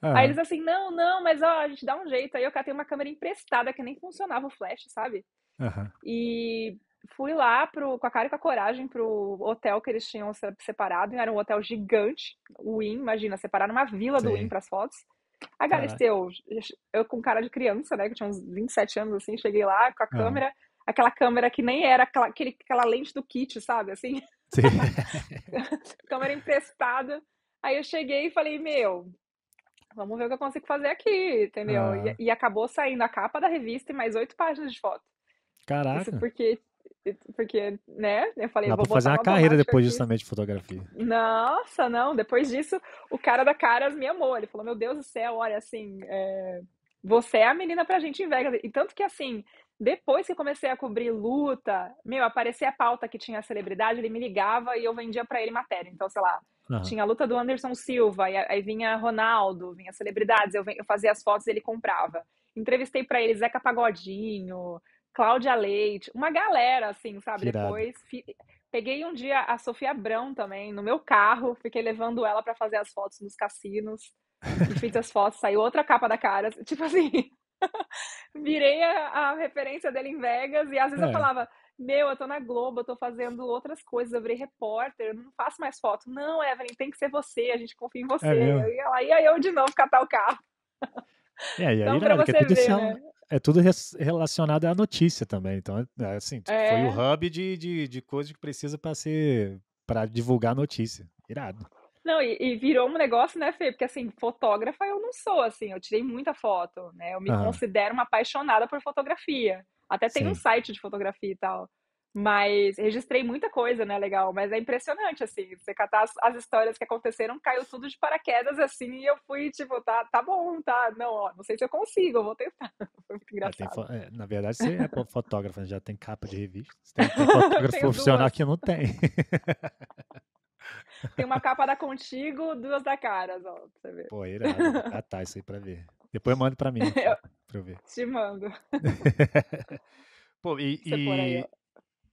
É. Aí eles assim, não, não, mas ó, a gente dá um jeito. Aí eu catei uma câmera emprestada que nem funcionava o flash, sabe? Uhum. E fui lá pro, com a cara e com a coragem pro hotel que eles tinham separado. Era um hotel gigante, o IN, imagina, separaram uma vila Sim. do IN para as fotos. A Galisteu, eu, eu com cara de criança, né, que tinha uns 27 anos, assim, cheguei lá com a câmera, aquela câmera que nem era aquela, aquele, aquela lente do kit, sabe? Assim. Sim. câmera emprestada. Aí eu cheguei e falei, meu, vamos ver o que eu consigo fazer aqui, entendeu? Ah. E, e, acabou saindo a capa da revista e mais oito páginas de foto. Caraca. Isso porque, porque né? Eu falei, Dá vou pra fazer uma carreira depois disso também de fotografia. Nossa, não. Depois disso, o cara da Caras me amou. Ele falou, meu Deus do céu, olha, assim, é... você é a menina pra gente em Vegas. E tanto que, assim, depois que comecei a cobrir luta, meu, aparecia a pauta que tinha a celebridade, ele me ligava e eu vendia para ele matéria. Então, sei lá, uhum. tinha a luta do Anderson Silva, e aí vinha Ronaldo, vinha celebridades, eu, eu fazia as fotos e ele comprava. Entrevistei para ele Zeca Pagodinho, Cláudia Leite, uma galera, assim, sabe? Tirado. Depois. Fi... Peguei um dia a Sofia Brão também, no meu carro, fiquei levando ela para fazer as fotos nos cassinos. fiz as fotos, saiu outra capa da cara, tipo assim. virei a, a, referência dele em Vegas e às vezes é. eu falava, meu, eu tô na Globo, eu tô fazendo outras coisas, eu virei repórter, eu não faço mais foto. Não, Evelyn, tem que ser você, a gente confia em é você. É eu ia lá, e aí eu de novo catar o carro. É, e aí, então, né, você ver, é né? é tudo relacionado à notícia também. Então, é, assim, é... foi o hub de, de, de que precisa para ser para divulgar a notícia. Irado. Não, e, e, virou um negócio, né, Fê? Porque assim, fotógrafa eu não sou, assim, eu tirei muita foto, né? Eu me ah. considero uma apaixonada por fotografia. Até tem Sim. um site de fotografia e tal. Mas registrei muita coisa, né? Legal. Mas é impressionante, assim. Você catar as, as, histórias que aconteceram, caiu tudo de paraquedas, assim. E eu fui, tipo, tá, tá bom, tá. Não, ó, não sei se eu consigo, eu vou tentar. Foi muito ah, engraçado. tem, é, na verdade, você é fotógrafa, né? já tem capa de revista. Você tem, tem fotógrafo profissional duas. que não tem. Tem uma capa da Contigo, duas da Caras, ó, pra você ver. Pô, irado. Ah, tá, isso aí pra ver. Depois manda pra mim, eu... Tá? pra eu ver. Te mando. Pô, e, e,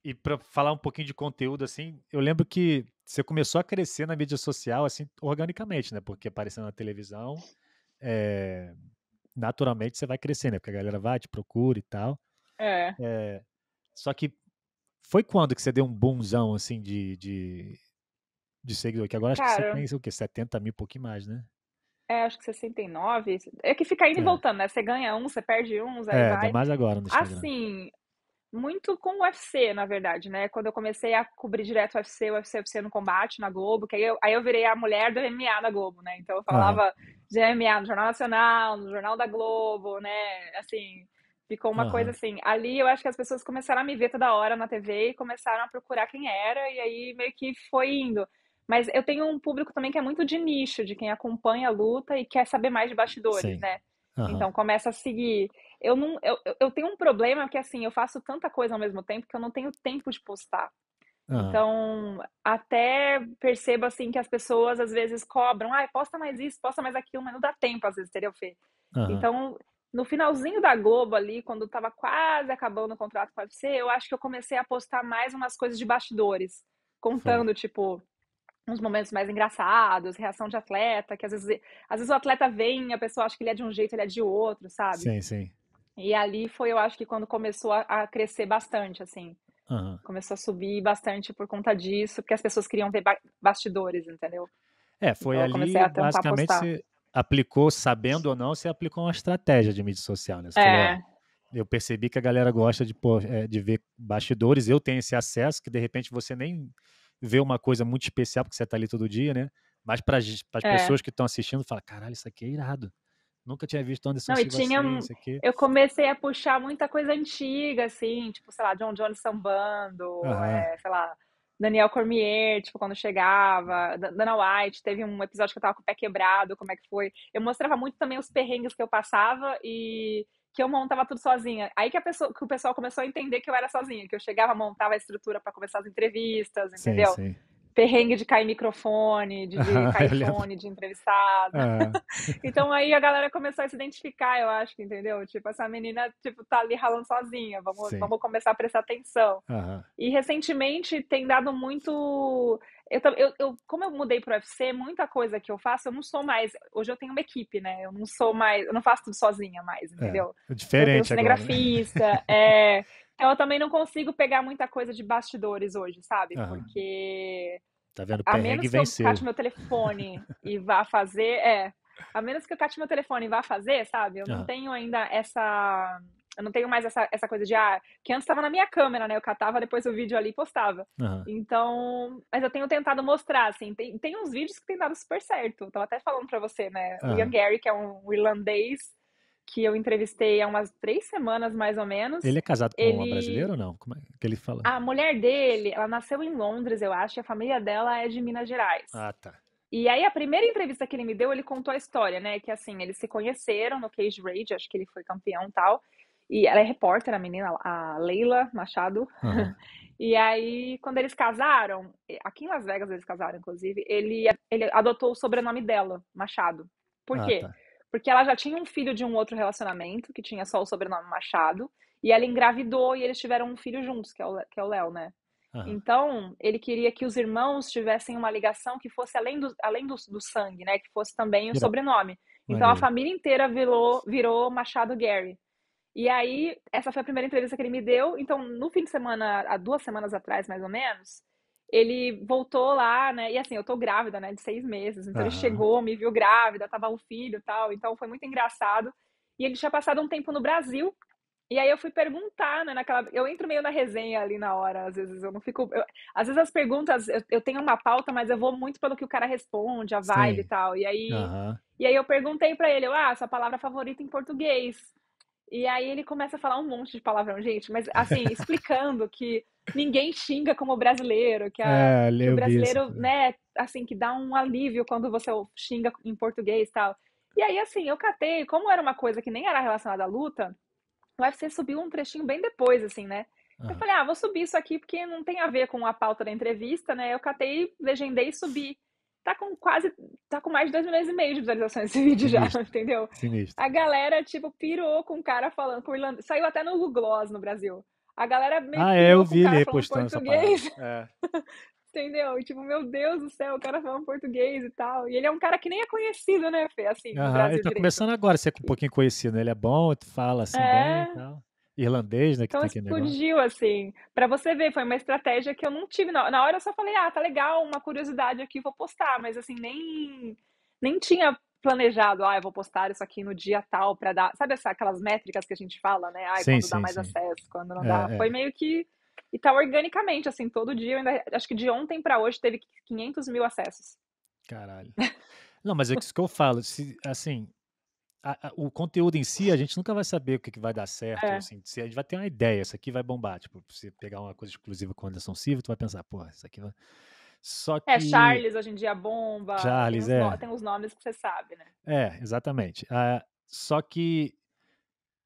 e pra falar um pouquinho de conteúdo, assim, eu lembro que você começou a crescer na mídia social, assim, organicamente, né? Porque aparecendo na televisão, é... naturalmente você vai crescendo, né? Porque a galera vai, te procura e tal. É. é... Só que foi quando que você deu um boomzão, assim, de, de, de seguidor, que agora Cara, acho que você tem o quê? 70 mil, pouquinho mais, né? É, acho que 69. É que fica indo é. e voltando, né? Você ganha um, você perde um, aí é, vai. É mais agora no Instagram. Assim, muito com o UFC, na verdade, né? Quando eu comecei a cobrir direto o UFC, o UFC, o UFC no combate, na Globo, que aí eu, aí eu virei a mulher do MMA na Globo, né? Então eu falava ah. de MMA no Jornal Nacional, no Jornal da Globo, né? Assim, ficou uma coisa assim. Ali eu acho que as pessoas começaram a me ver toda hora na TV e começaram a procurar quem era, e aí meio que foi indo. Mas eu tenho um público também que é muito de nicho, de quem acompanha a luta e quer saber mais de bastidores, Sim. né? Uhum. Então começa a seguir. Eu não, eu, eu tenho um problema que assim, eu faço tanta coisa ao mesmo tempo que eu não tenho tempo de postar. Uhum. Então, até percebo assim que as pessoas às vezes cobram, ah, posta mais isso, posta mais aquilo, mas não dá tempo, às vezes, o Fê? Uhum. Então, no finalzinho da Globo ali, quando tava quase acabando o contrato com a UFC, eu acho que eu comecei a postar mais umas coisas de bastidores, contando, Foi. tipo, uns momentos mais engraçados, reação de atleta, que às vezes, às vezes o atleta vem, a pessoa acha que ele é de um jeito, ele é de outro, sabe? Sim, sim. E ali foi, eu acho que quando começou a, a crescer bastante, assim. Uhum. Começou a subir bastante por conta disso, porque as pessoas queriam ver ba bastidores, entendeu? É, foi então, ali, basicamente, você aplicou, sabendo ou não, você aplicou uma estratégia de mídia social, né? Você é. Falou, eu percebi que a galera gosta de, é, de ver bastidores, eu tenho esse acesso que, de repente, você nem vê uma coisa muito especial, porque você tá ali todo dia, né? Mas para as é. pessoas que estão assistindo, fala, caralho, isso aqui é irado. Nunca tinha visto Anderson Não, Silva tinha, assim, isso aqui. Eu comecei a puxar muita coisa antiga, assim, tipo, sei lá, John Jones sambando, uhum. é, eh, sei lá, Daniel Cormier, tipo, quando chegava, Dana White, teve um episódio que eu tava com o pé quebrado, como é que foi. Eu mostrava muito também os perrengues que eu passava e que eu montava tudo sozinha. Aí que, a pessoa, que o pessoal começou a entender que eu era sozinha, que eu chegava, montava a estrutura para começar as entrevistas, entendeu? Sim, sim. Perrengue de cair microfone, de, de cair fone de entrevistado. Ah. então aí a galera começou a se identificar, eu acho, entendeu? Tipo, essa menina tipo, tá ali ralando sozinha, vamos, vamos começar a prestar atenção. E recentemente tem dado muito eu, eu, eu, como eu mudei pro UFC, muita coisa que eu faço, eu não sou mais. Hoje eu tenho uma equipe, né? Eu não sou mais. Eu não faço tudo sozinha mais, é, entendeu? É, diferente. Eu cinegrafista. Agora, né? é, então eu também não consigo pegar muita coisa de bastidores hoje, sabe? Uhum. Porque. Tá vendo? A menos que venceu. eu cate meu telefone e vá fazer. É. A menos que eu cate meu telefone e vá fazer, sabe? Eu uhum. não tenho ainda essa eu não tenho mais essa, essa coisa de, ah, que antes estava na minha câmera, né? Eu catava depois o vídeo ali e postava. Uhum. Então, mas eu tenho tentado mostrar, assim, tem, tem uns vídeos que tem dado super certo. Estava até falando para você, né? Uhum. O Ian Gary, que é um irlandês que eu entrevistei há umas três semanas, mais ou menos. Ele é casado com ele... uma brasileira ou não? Como é que ele fala? A mulher dele, ela nasceu em Londres, eu acho, e a família dela é de Minas Gerais. Ah, tá. E aí, a primeira entrevista que ele me deu, ele contou a história, né? Que assim, eles se conheceram no Cage Rage, acho que ele foi campeão e tal. E ela é repórter, a menina, a Leila Machado. Uhum. E aí, quando eles casaram, aqui em Las Vegas eles casaram, inclusive, ele, ele adotou o sobrenome dela, Machado. Por ah, quê? Tá. Porque ela já tinha um filho de um outro relacionamento, que tinha só o sobrenome Machado, e ela engravidou e eles tiveram um filho juntos, que é o, que é o Léo, né? Uhum. Então, ele queria que os irmãos tivessem uma ligação que fosse além do, além do, do sangue, né? Que fosse também o Virou. sobrenome. Então, Maravilha. a família inteira virou, virou Machado Gary. E aí, essa foi a primeira entrevista que ele me deu. Então, no fim de semana, há duas semanas atrás, mais ou menos, ele voltou lá, né? E assim, eu tô grávida, né? De seis meses. Então, uhum. ele chegou, me viu grávida, tava o filho e tal. Então, foi muito engraçado. E ele tinha passado um tempo no Brasil. E aí eu fui perguntar, né, naquela... Eu entro meio na resenha ali na hora, às vezes eu não fico... Eu... Às vezes as perguntas, eu, eu, tenho uma pauta, mas eu vou muito pelo que o cara responde, a vibe Sim. e tal. E aí, uhum. e aí eu perguntei para ele, ah, sua palavra favorita em português. E aí ele começa a falar um monte de palavrão, gente, mas assim, explicando que ninguém xinga como brasileiro, que, a, é, que o brasileiro, isso. né, assim, que dá um alívio quando você xinga em português e tal. E aí, assim, eu catei, como era uma coisa que nem era relacionada à luta, o UFC subiu um trechinho bem depois, assim, né? Eu falei, ah, vou subir isso aqui porque não tem a ver com a pauta da entrevista, né? Eu catei, legendei e subi tá com quase, tá com mais de 2 milhões e meio de visualizações esse vídeo Sinistro. já, entendeu? Sinistro. A galera, tipo, pirou com o cara falando com irlandês. Saiu até no Google Gloss no Brasil. A galera meio Ah, é, eu vi ele postando essa É. entendeu? E, tipo, meu Deus do céu, o cara falando português e tal. E ele é um cara que nem é conhecido, né, Fê? Assim, uhum, -huh. ele tá direito. começando agora a ser um pouquinho conhecido. Né? Ele é bom, fala assim é... bem e tal irlandês, né? então explodiu, assim. Para você ver, foi uma estratégia que eu não tive. Na hora eu só falei, ah, tá legal, uma curiosidade aqui, vou postar. Mas assim, nem, nem tinha planejado, ah, eu vou postar isso aqui no dia tal para dar. Sabe essa, aquelas métricas que a gente fala, né? Ah, quando sim, dá mais sim. acesso, quando não é, dá. É. Foi meio que. E tá organicamente, assim, todo dia. Ainda... acho que de ontem para hoje teve 500 mil acessos. Caralho. Não, mas é isso que eu falo. Se, assim, a, a, o conteúdo em si, a gente nunca vai saber o que, que vai dar certo. É. Assim, se a gente vai ter uma ideia, isso aqui vai bombar. Tipo, se pegar uma coisa exclusiva com o Anderson Silva, tu vai pensar, porra, isso aqui vai. Só é, que... É, Charles hoje em dia bomba. Charles, é. tem uns, é. Tem nomes que você sabe, né? É, exatamente. Ah, só que,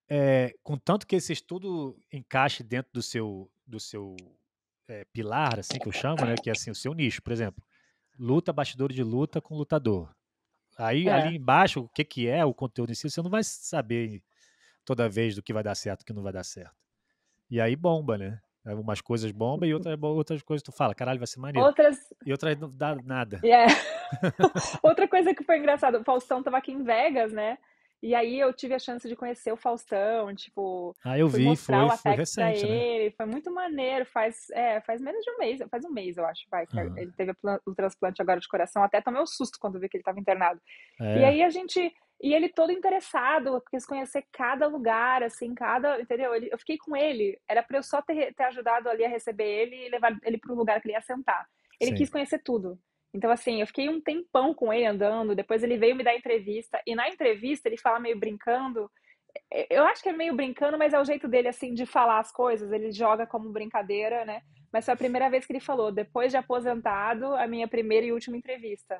é, contanto que esse estudo encaixe dentro do seu, do seu é, pilar, assim que eu chamo, né? Que é assim, o seu nicho, por exemplo. Luta, bastidor de luta com lutador. Aí é. ali embaixo, o que, que é o conteúdo em si, você não vai saber toda vez do que vai dar certo o que não vai dar certo. E aí bomba, né? Algumas é, coisas bomba e uhum. outras, outras coisas tu fala, caralho, vai ser maneiro. Outras... E outras não dá nada. Yeah. É. Outra coisa que foi engraçada, o Faustão tava aqui em Vegas, né? E aí eu tive a chance de conhecer o Faustão, tipo, ah, eu vi, mostrar foi, o foi recente, pra né? ele, né? foi muito maneiro, faz, é, faz menos de um mês, faz um mês, eu acho, vai, uhum. ele teve o transplante agora de coração, até tomei um susto quando vi que ele estava internado. É. E aí a gente, e ele todo interessado, quis conhecer cada lugar, assim, cada, entendeu? Ele, eu fiquei com ele, era para eu só ter, ter ajudado ali a receber ele e levar ele para o lugar que ele ia sentar. Ele Sim. quis conhecer tudo. Então, assim, eu fiquei um tempão com ele andando, depois ele veio me dar entrevista, e na entrevista ele fala meio brincando. É, é, eu acho que é meio brincando, mas é o jeito dele, assim, de falar as coisas, ele joga como brincadeira, né? Mas foi a primeira vez que ele falou, depois de aposentado, a minha primeira e última entrevista.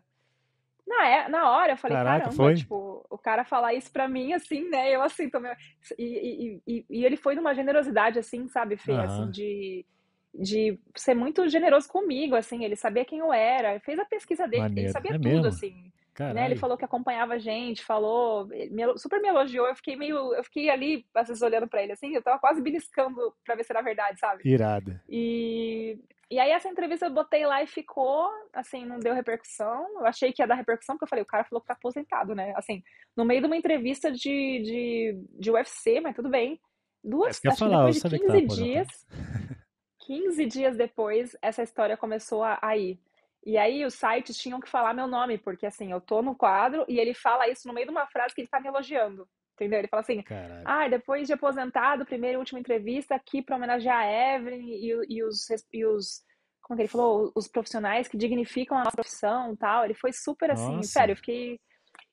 Na, é, na hora eu falei, Caraca, caramba, foi? tipo, o cara falar isso pra mim, assim, né? Eu assim, tô meio... e, e, e, e ele foi numa generosidade, assim, sabe, Fê? Uhum. Assim, de de ser muito generoso comigo, assim, ele sabia quem eu era, fez a pesquisa dele, Maneiro. ele sabia é tudo, mesmo? assim. Né? Ele falou que acompanhava a gente, falou, me, super me elogiou, eu fiquei meio, eu fiquei ali, às vezes, olhando para ele, assim, eu tava quase beliscando pra ver se era verdade, sabe? irada E, e aí essa entrevista eu botei lá e ficou, assim, não deu repercussão, eu achei que ia dar repercussão, porque eu falei, o cara falou que tá aposentado, né? Assim, no meio de uma entrevista de, de, de UFC, mas tudo bem, duas, é, acho falar, que depois de 15 tá dias... 15 dias depois, essa história começou a, a ir. E aí os sites tinham que falar meu nome, porque assim, eu tô no quadro e ele fala isso no meio de uma frase que ele tá me elogiando. Entendeu? Ele fala assim: ah, depois de aposentado, primeira e última entrevista aqui para homenagear a Evelyn e, e, os, e os. Como que ele falou? Os profissionais que dignificam a nossa profissão tal. Ele foi super assim, nossa. sério, eu fiquei.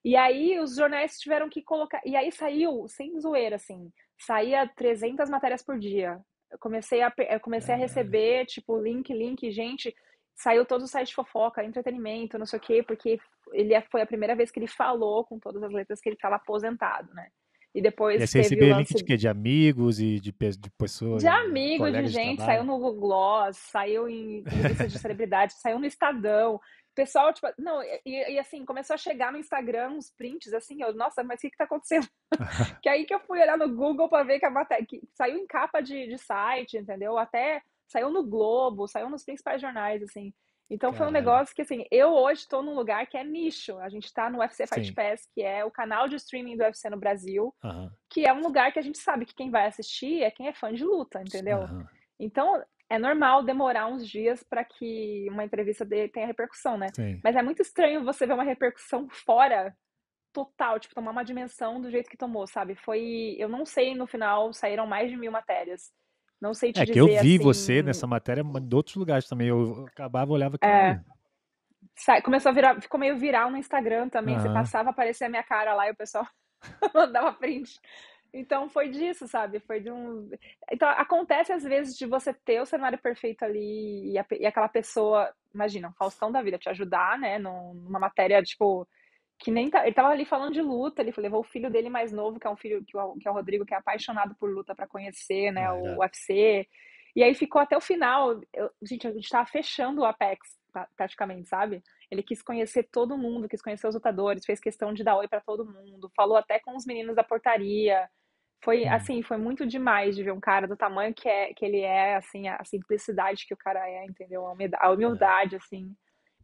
E aí os jornais tiveram que colocar. E aí saiu, sem zoeira, assim. Saía 300 matérias por dia. Eu comecei a, eu comecei a receber, tipo, link, link, gente, saiu todo o site de fofoca, entretenimento, não sei o quê, porque ele é, foi a primeira vez que ele falou com todas as letras que ele estava aposentado, né? E depois. E você recebeu link de quê? De amigos e de, de pessoas? De amigos, de gente, de saiu no Google Gloss, saiu em de celebridade, saiu no Estadão. O pessoal, tipo, não, e, e, assim, começou a chegar no Instagram uns prints, assim, eu, nossa, mas o que que tá acontecendo? que aí que eu fui olhar no Google para ver que a matéria, que saiu em capa de, de site, entendeu? Até saiu no Globo, saiu nos principais jornais, assim. Então foi um negócio que, assim, eu hoje estou num lugar que é nicho. A gente está no UFC Fight Sim. Pass, que é o canal de streaming do UFC no Brasil, uhum. que é um lugar que a gente sabe que quem vai assistir é quem é fã de luta, entendeu? Uhum. Então, é normal demorar uns dias para que uma entrevista dele tenha repercussão, né? Sim. Mas é muito estranho você ver uma repercussão fora total, tipo, tomar uma dimensão do jeito que tomou, sabe? Foi, eu não sei, no final saíram mais de mil matérias. Não sei te é dizer, que eu vi assim... você nessa matéria de outros lugares também. Eu acabava, olhava. É... Sa... Começou a virar, ficou meio viral no Instagram também. Uhum. Você passava, aparecia a minha cara lá e o pessoal mandava print. Então foi disso, sabe? Foi de um. Então acontece às vezes de você ter o cenário perfeito ali e, a, e aquela pessoa, imagina, um Faustão da vida te ajudar, né? Numa matéria tipo que nem tá, ele tava ali falando de luta, ele levou o filho dele mais novo, que é um filho que, é o, que é o Rodrigo, que é apaixonado por luta para conhecer, né, ah, o é. UFC. E aí ficou até o final. Eu, gente, a gente tava fechando o Apex, praticamente, sabe? Ele quis conhecer todo mundo, quis conhecer os lutadores, fez questão de dar oi para todo mundo, falou até com os meninos da portaria. Foi uhum. assim, foi muito demais de ver um cara do tamanho que é, que ele é, assim, a simplicidade que o cara é, entendeu? A é. humildade, assim,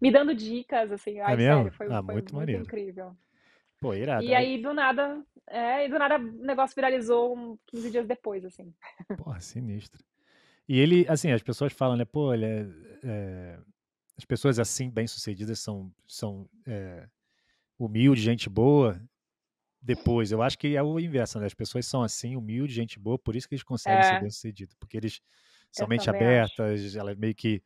me dando dicas, assim, é ai, é sério, foi, ah, foi muito, muito incrível. Pô, irado. E aí, do nada, é, e do nada o negócio viralizou 15 dias depois, assim. Porra, sinistro. E ele, assim, as pessoas falam, né, pô, ele é, é, as pessoas assim, bem-sucedidas, são, são é, humildes, gente boa, depois. Eu acho que é o inverso, né? As pessoas são assim, humildes, gente boa, por isso que eles conseguem é. ser bem-sucedidos, porque eles são Eu mente abertas, acho. ela é meio que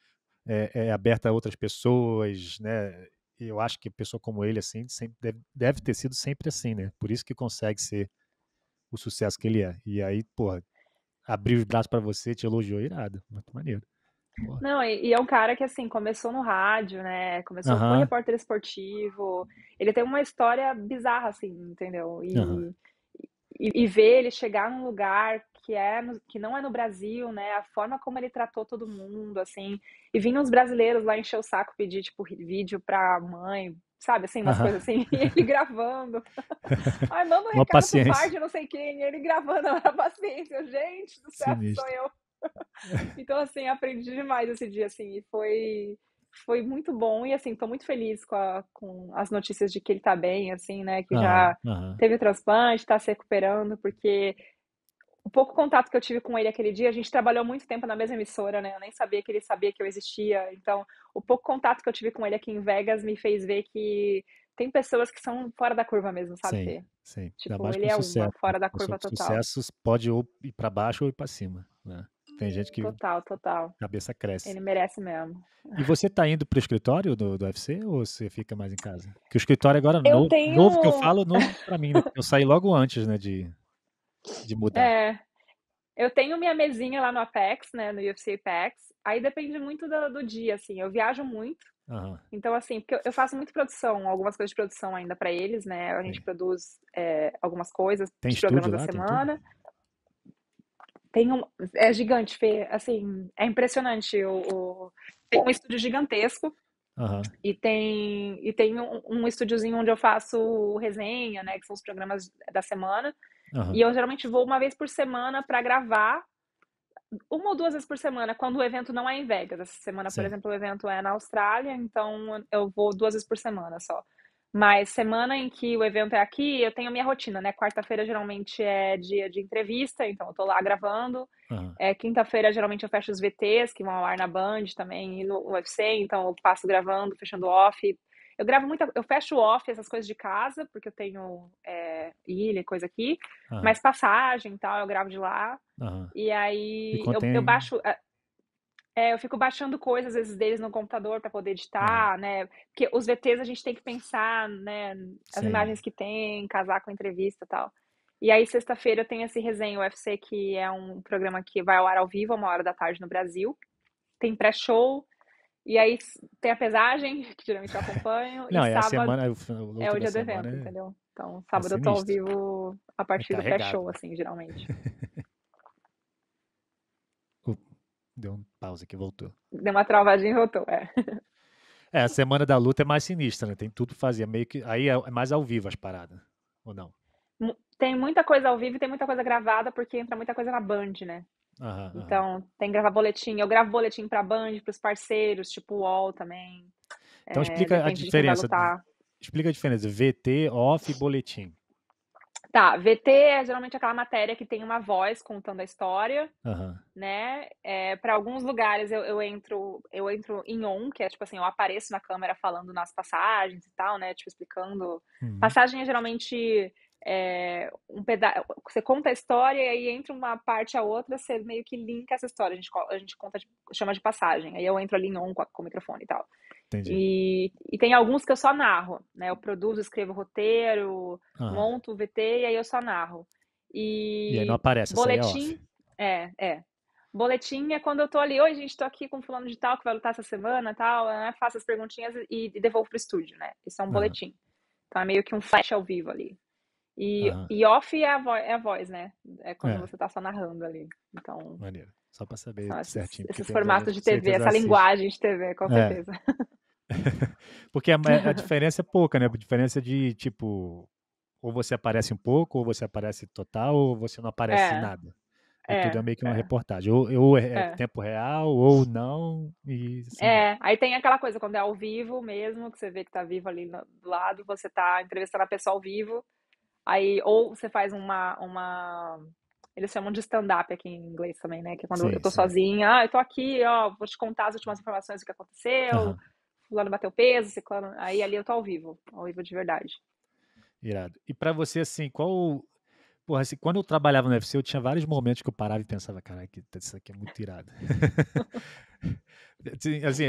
é, é, aberta a outras pessoas, né? Eu acho que pessoa como ele, assim, sempre deve, deve ter sido sempre assim, né? Por isso que consegue ser o sucesso que ele é. E aí, porra, abrir os braços para você, te elogiou, irado. Muito maneiro. Não, e, e, é um cara que, assim, começou no rádio, né? Começou como repórter esportivo. Ele tem uma história bizarra, assim, entendeu? E, e, e, ver ele chegar num lugar que, é no, que não é no Brasil, né? A forma como ele tratou todo mundo, assim. E vinham os brasileiros lá encher o saco, pedir, tipo, vídeo pra mãe, sabe, assim, umas coisas assim, e ele gravando. Ai, manda um recado paciência. pro par de não sei quem, ele gravando, a paciência, gente do céu, Sinistro. sou eu. então, assim, aprendi demais esse dia, assim, e foi, foi muito bom. E, assim, tô muito feliz com, a, com as notícias de que ele tá bem, assim, né? Que já teve o transplante, tá se recuperando, porque o pouco contato que eu tive com ele aquele dia, a gente trabalhou muito tempo na mesma emissora, né? Eu nem sabia que ele sabia que eu existia. Então, o pouco contato que eu tive com ele aqui em Vegas me fez ver que tem pessoas que são fora da curva mesmo, sabe? Sim, sim. Tipo, ele é sucesso, uma fora da curva total. Sucessos pode ir para baixo ou ir para cima, né? Tem gente que. Total, total. Cabeça cresce. Ele merece mesmo. E você tá indo pro escritório do, do UFC ou você fica mais em casa? Que o escritório agora eu novo, tenho... novo que eu falo, novo pra mim. Né? Eu saí logo antes, né, de, de mudar. É. Eu tenho minha mesinha lá no Apex, né, no UFC Apex. Aí depende muito do, do dia, assim. Eu viajo muito. Uhum. Então, assim, porque eu, faço muito produção, algumas coisas de produção ainda para eles, né? A gente produz é, algumas coisas, tem programas lá, da semana. Tem tem um, é gigante, Fê. Assim, é impressionante. O, o tem um estúdio gigantesco. Uhum. E tem, e tem um, um estúdiozinho onde eu faço resenha, né? Que são os programas da semana. Uhum. E eu geralmente vou uma vez por semana para gravar. Uma ou duas vezes por semana, quando o evento não é em Vegas. Essa semana, Sim. por exemplo, o evento é na Austrália, então eu vou duas vezes por semana só. Mas semana em que o evento é aqui, eu tenho minha rotina, né? Quarta-feira geralmente é dia de entrevista, então eu tô lá gravando. Uhum. É, Quinta-feira geralmente eu fecho os VTs, que vão ao ar na Band também, e no UFC, então eu passo gravando, fechando off. Eu gravo muita, eu fecho off essas coisas de casa, porque eu tenho é, ilha, coisa aqui, uhum. mas passagem e tal, eu gravo de lá. Uhum. E aí e contém... eu, eu baixo. É, é, eu fico baixando coisas, às vezes, deles no computador para poder uhum. editar, né? Porque os VTs a gente tem que pensar, né? As Sim. imagens que tem, casar com entrevista e tal. E aí, sexta-feira, eu tenho esse resenho UFC, que é um programa que vai ao ar ao vivo, uma hora da tarde no Brasil. Tem pré-show, e aí tem a pesagem, que geralmente eu acompanho. Não, e é sábado, a semana. É o é dia do evento, é... entendeu? Então, é sábado é eu tô ao vivo a é partir do pré-show, assim, geralmente. Deu um pausa aqui, voltou. Deu uma travadinha e voltou, é. É, a semana da luta é mais sinistra, né? Tem tudo pra fazer. Meio que, aí é, é mais ao vivo as paradas, ou não? Tem muita coisa ao vivo e tem muita coisa gravada, porque entra muita coisa na Band, né? Aham, então, aham. tem que gravar boletim. Eu gravo boletim pra Band, pros parceiros, tipo UOL também. Então, é, explica a diferença. Explica a diferença. VT, off e boletim. Tá, VT é geralmente aquela matéria que tem uma voz contando a história, uhum. né? É, para alguns lugares eu, eu entro eu entro em on, que é tipo assim, eu apareço na câmera falando nas passagens e tal, né? Tipo, explicando. Uhum. Passagem é geralmente é, um peda você conta a história e aí entra uma parte a outra, você meio que linka essa história. A gente, a gente conta, chama de passagem. Aí eu entro ali em on com, a, com o microfone e tal. Entendi. E, e tem alguns que eu só narro, né? Eu produzo, escrevo roteiro, ah. monto o VT e aí eu só narro. E, e aí não aparece, é boletim. É, é. Boletim é quando eu tô ali, oi, gente, tô aqui com fulano de tal que vai lutar essa semana, tal, né? faço as perguntinhas e, e devolvo pro estúdio, né? Isso é um ah. boletim. Então é meio que um flash ao vivo ali. E, ah. e off é a, voz, é a voz, né? É quando é. você tá só narrando ali. Então. Maneiro. Só para saber esses, certinho. Esses formatos de TV, essa linguagem de TV, com é. certeza. É. Porque a, a, diferença é pouca, né? A diferença é de, tipo, ou você aparece um pouco, ou você aparece total, ou você não aparece é. nada. É, é tudo meio que uma é. reportagem. Ou, ou é, é, é. tempo real, ou não. E, assim, é, aí tem aquela coisa, quando é ao vivo mesmo, que você vê que tá vivo ali no, do lado, você tá entrevistando a pessoa ao vivo. Aí, ou você faz uma. uma... Eles chamam de stand-up aqui em inglês também, né? Que é quando sim, eu tô sim. sozinha, ah, eu tô aqui, ó, vou te contar as últimas informações do que aconteceu, uhum fulano bateu peso, ciclano. Aí ali eu tô ao vivo, ao vivo de verdade. Irado. E para você, assim, qual. Porra, assim, quando eu trabalhava no UFC, eu tinha vários momentos que eu parava e pensava, caralho, isso aqui é muito irado. assim,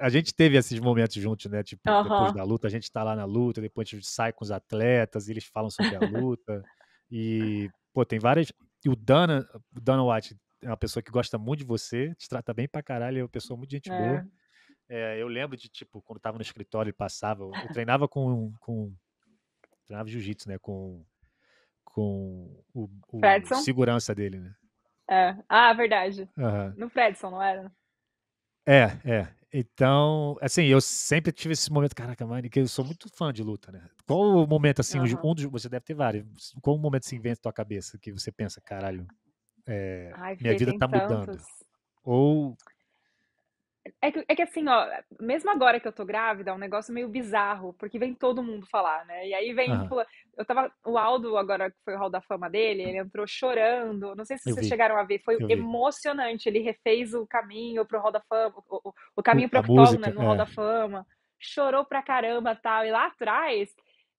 a gente teve esses momentos juntos, né? Tipo, depois da luta, a gente tá lá na luta, depois a gente sai com os atletas, eles falam sobre a luta. e, pô, tem várias. E o Dana, o Dana White é uma pessoa que gosta muito de você, te trata bem pra caralho, é uma pessoa muito gente é. boa. É, eu lembro de, tipo, quando tava no escritório e passava, eu, eu treinava com, com treinava jiu-jitsu, né, com com o, o segurança dele, né? É. Ah, verdade. Uhum. No Fredson, não era? É, é. Então, assim, eu sempre tive esse momento, caraca, mano, que eu sou muito fã de luta, né? Qual o momento, assim, uhum. um dos, você deve ter vários, qual o momento se assim, inventa a tua cabeça que você pensa, caralho, é, Ai, minha vida tá tantos. mudando? Ou é que, é que assim, ó, mesmo agora que eu tô grávida, é um negócio meio bizarro, porque vem todo mundo falar, né? E aí vem, eu tava. O Aldo, agora que foi o Hall da Fama dele, ele entrou chorando. Não sei se eu vocês vi. chegaram a ver, foi eu emocionante. Vi. Ele refez o caminho pro Hall da Fama, o, o, o caminho pro octógono no é. Hall da é. Fama. Chorou pra caramba tal. E lá atrás,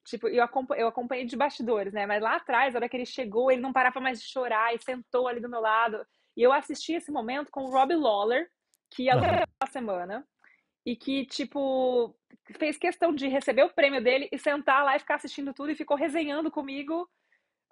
tipo, eu, eu acompanhei de bastidores, né? Mas lá atrás, a hora que ele chegou, ele não parava mais de chorar e sentou ali do meu lado. E eu assisti esse momento com o Rob Lawler que adorou a semana e que, tipo, fez questão de receber o prêmio dele e sentar lá e ficar assistindo tudo e ficou resenhando comigo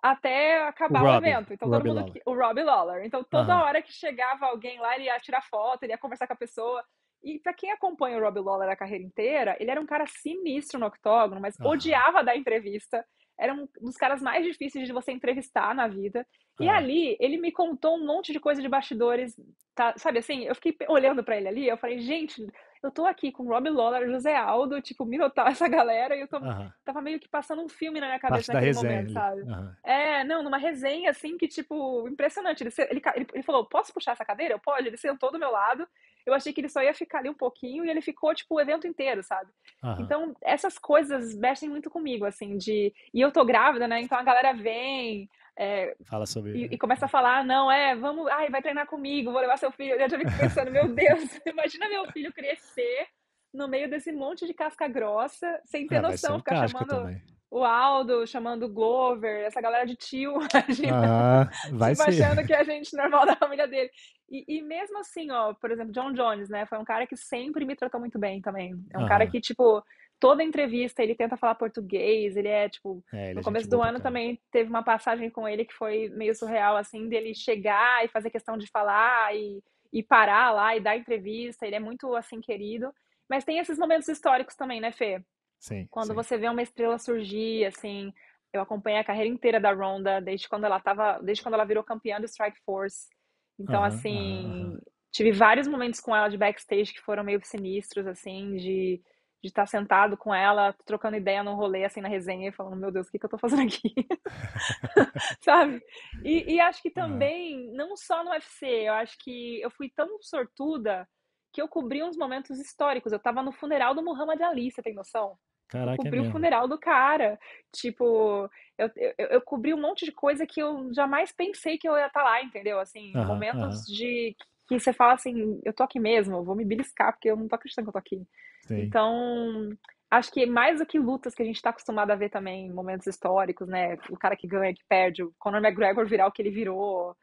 até acabar o, o evento. Então, o todo Robbie mundo. Lawler. O Robbie Lawler. Então, toda uhum. hora que chegava alguém lá, ele ia tirar foto, ele ia conversar com a pessoa. E para quem acompanha o Robbie Lawler a carreira inteira, ele era um cara sinistro no octógono, mas uhum. odiava dar entrevista era um dos caras mais difíceis de você entrevistar na vida. Ah. E é. ali, ele me contou um monte de coisa de bastidores, tá, sabe assim? Eu fiquei olhando para ele ali, eu falei, gente, eu tô aqui com Rob Lawler, José Aldo, tipo, Minotaur, essa galera, e eu tô, tava meio que passando um filme na minha cabeça Parte naquele resenha, momento, sabe? É, não, numa resenha, assim, que, tipo, impressionante. Ele, ele, ele falou, posso puxar essa cadeira? Eu, pode. Ele sentou do meu lado, eu achei que ele só ia ficar ali um pouquinho e ele ficou, tipo, o evento inteiro, sabe? Uhum. Então, essas coisas mexem muito comigo, assim, de. E eu tô grávida, né? Então a galera vem. É, Fala sobre. E, e, começa a falar, ah, não, é, vamos, ai, vai treinar comigo, vou levar seu filho. Eu já fico pensando, meu Deus, imagina meu filho crescer no meio desse monte de casca grossa, sem ter ah, noção, um ficar chamando. Também. O Aldo chamando o Glover, essa galera de tio, imagina, ah, vai tipo, achando que é a gente normal da família dele. E, e, mesmo assim, ó, por exemplo, John Jones, né? Foi um cara que sempre me tratou muito bem também. É um uhum. cara que, tipo, toda entrevista ele tenta falar português, ele é, tipo, é, ele é no é começo do ano cara. também teve uma passagem com ele que foi meio surreal, assim, dele chegar e fazer questão de falar e, e parar lá e dar entrevista. Ele é muito, assim, querido. Mas tem esses momentos históricos também, né, Fê? Sim. Quando sim. você vê uma estrela surgir, assim. Eu acompanhei a carreira inteira da Ronda, desde quando ela tava, desde quando ela virou campeã do Strike Force. Então, uhum, assim, uhum. tive vários momentos com ela de backstage que foram meio sinistros, assim, de de estar tá sentado com ela, trocando ideia num rolê, assim, na resenha, e falando, meu Deus, o que, que eu tô fazendo aqui? Sabe? E, e, acho que também, uhum. não só no UFC, eu acho que eu fui tão sortuda que eu cobri uns momentos históricos. Eu tava no funeral do Muhammad Ali, você tem noção? Caraca, é cobri é o funeral do cara. Tipo, eu, eu, eu, cobri um monte de coisa que eu jamais pensei que eu ia estar tá lá, entendeu? Assim, aham, momentos aham. de que você fala assim, eu tô aqui mesmo, eu vou me beliscar, porque eu não tô acreditando que eu tô aqui. Sim. Então, acho que mais do que lutas que a gente está acostumado a ver também momentos históricos, né? O cara que ganha, que perde, o Conor McGregor virar o que ele virou.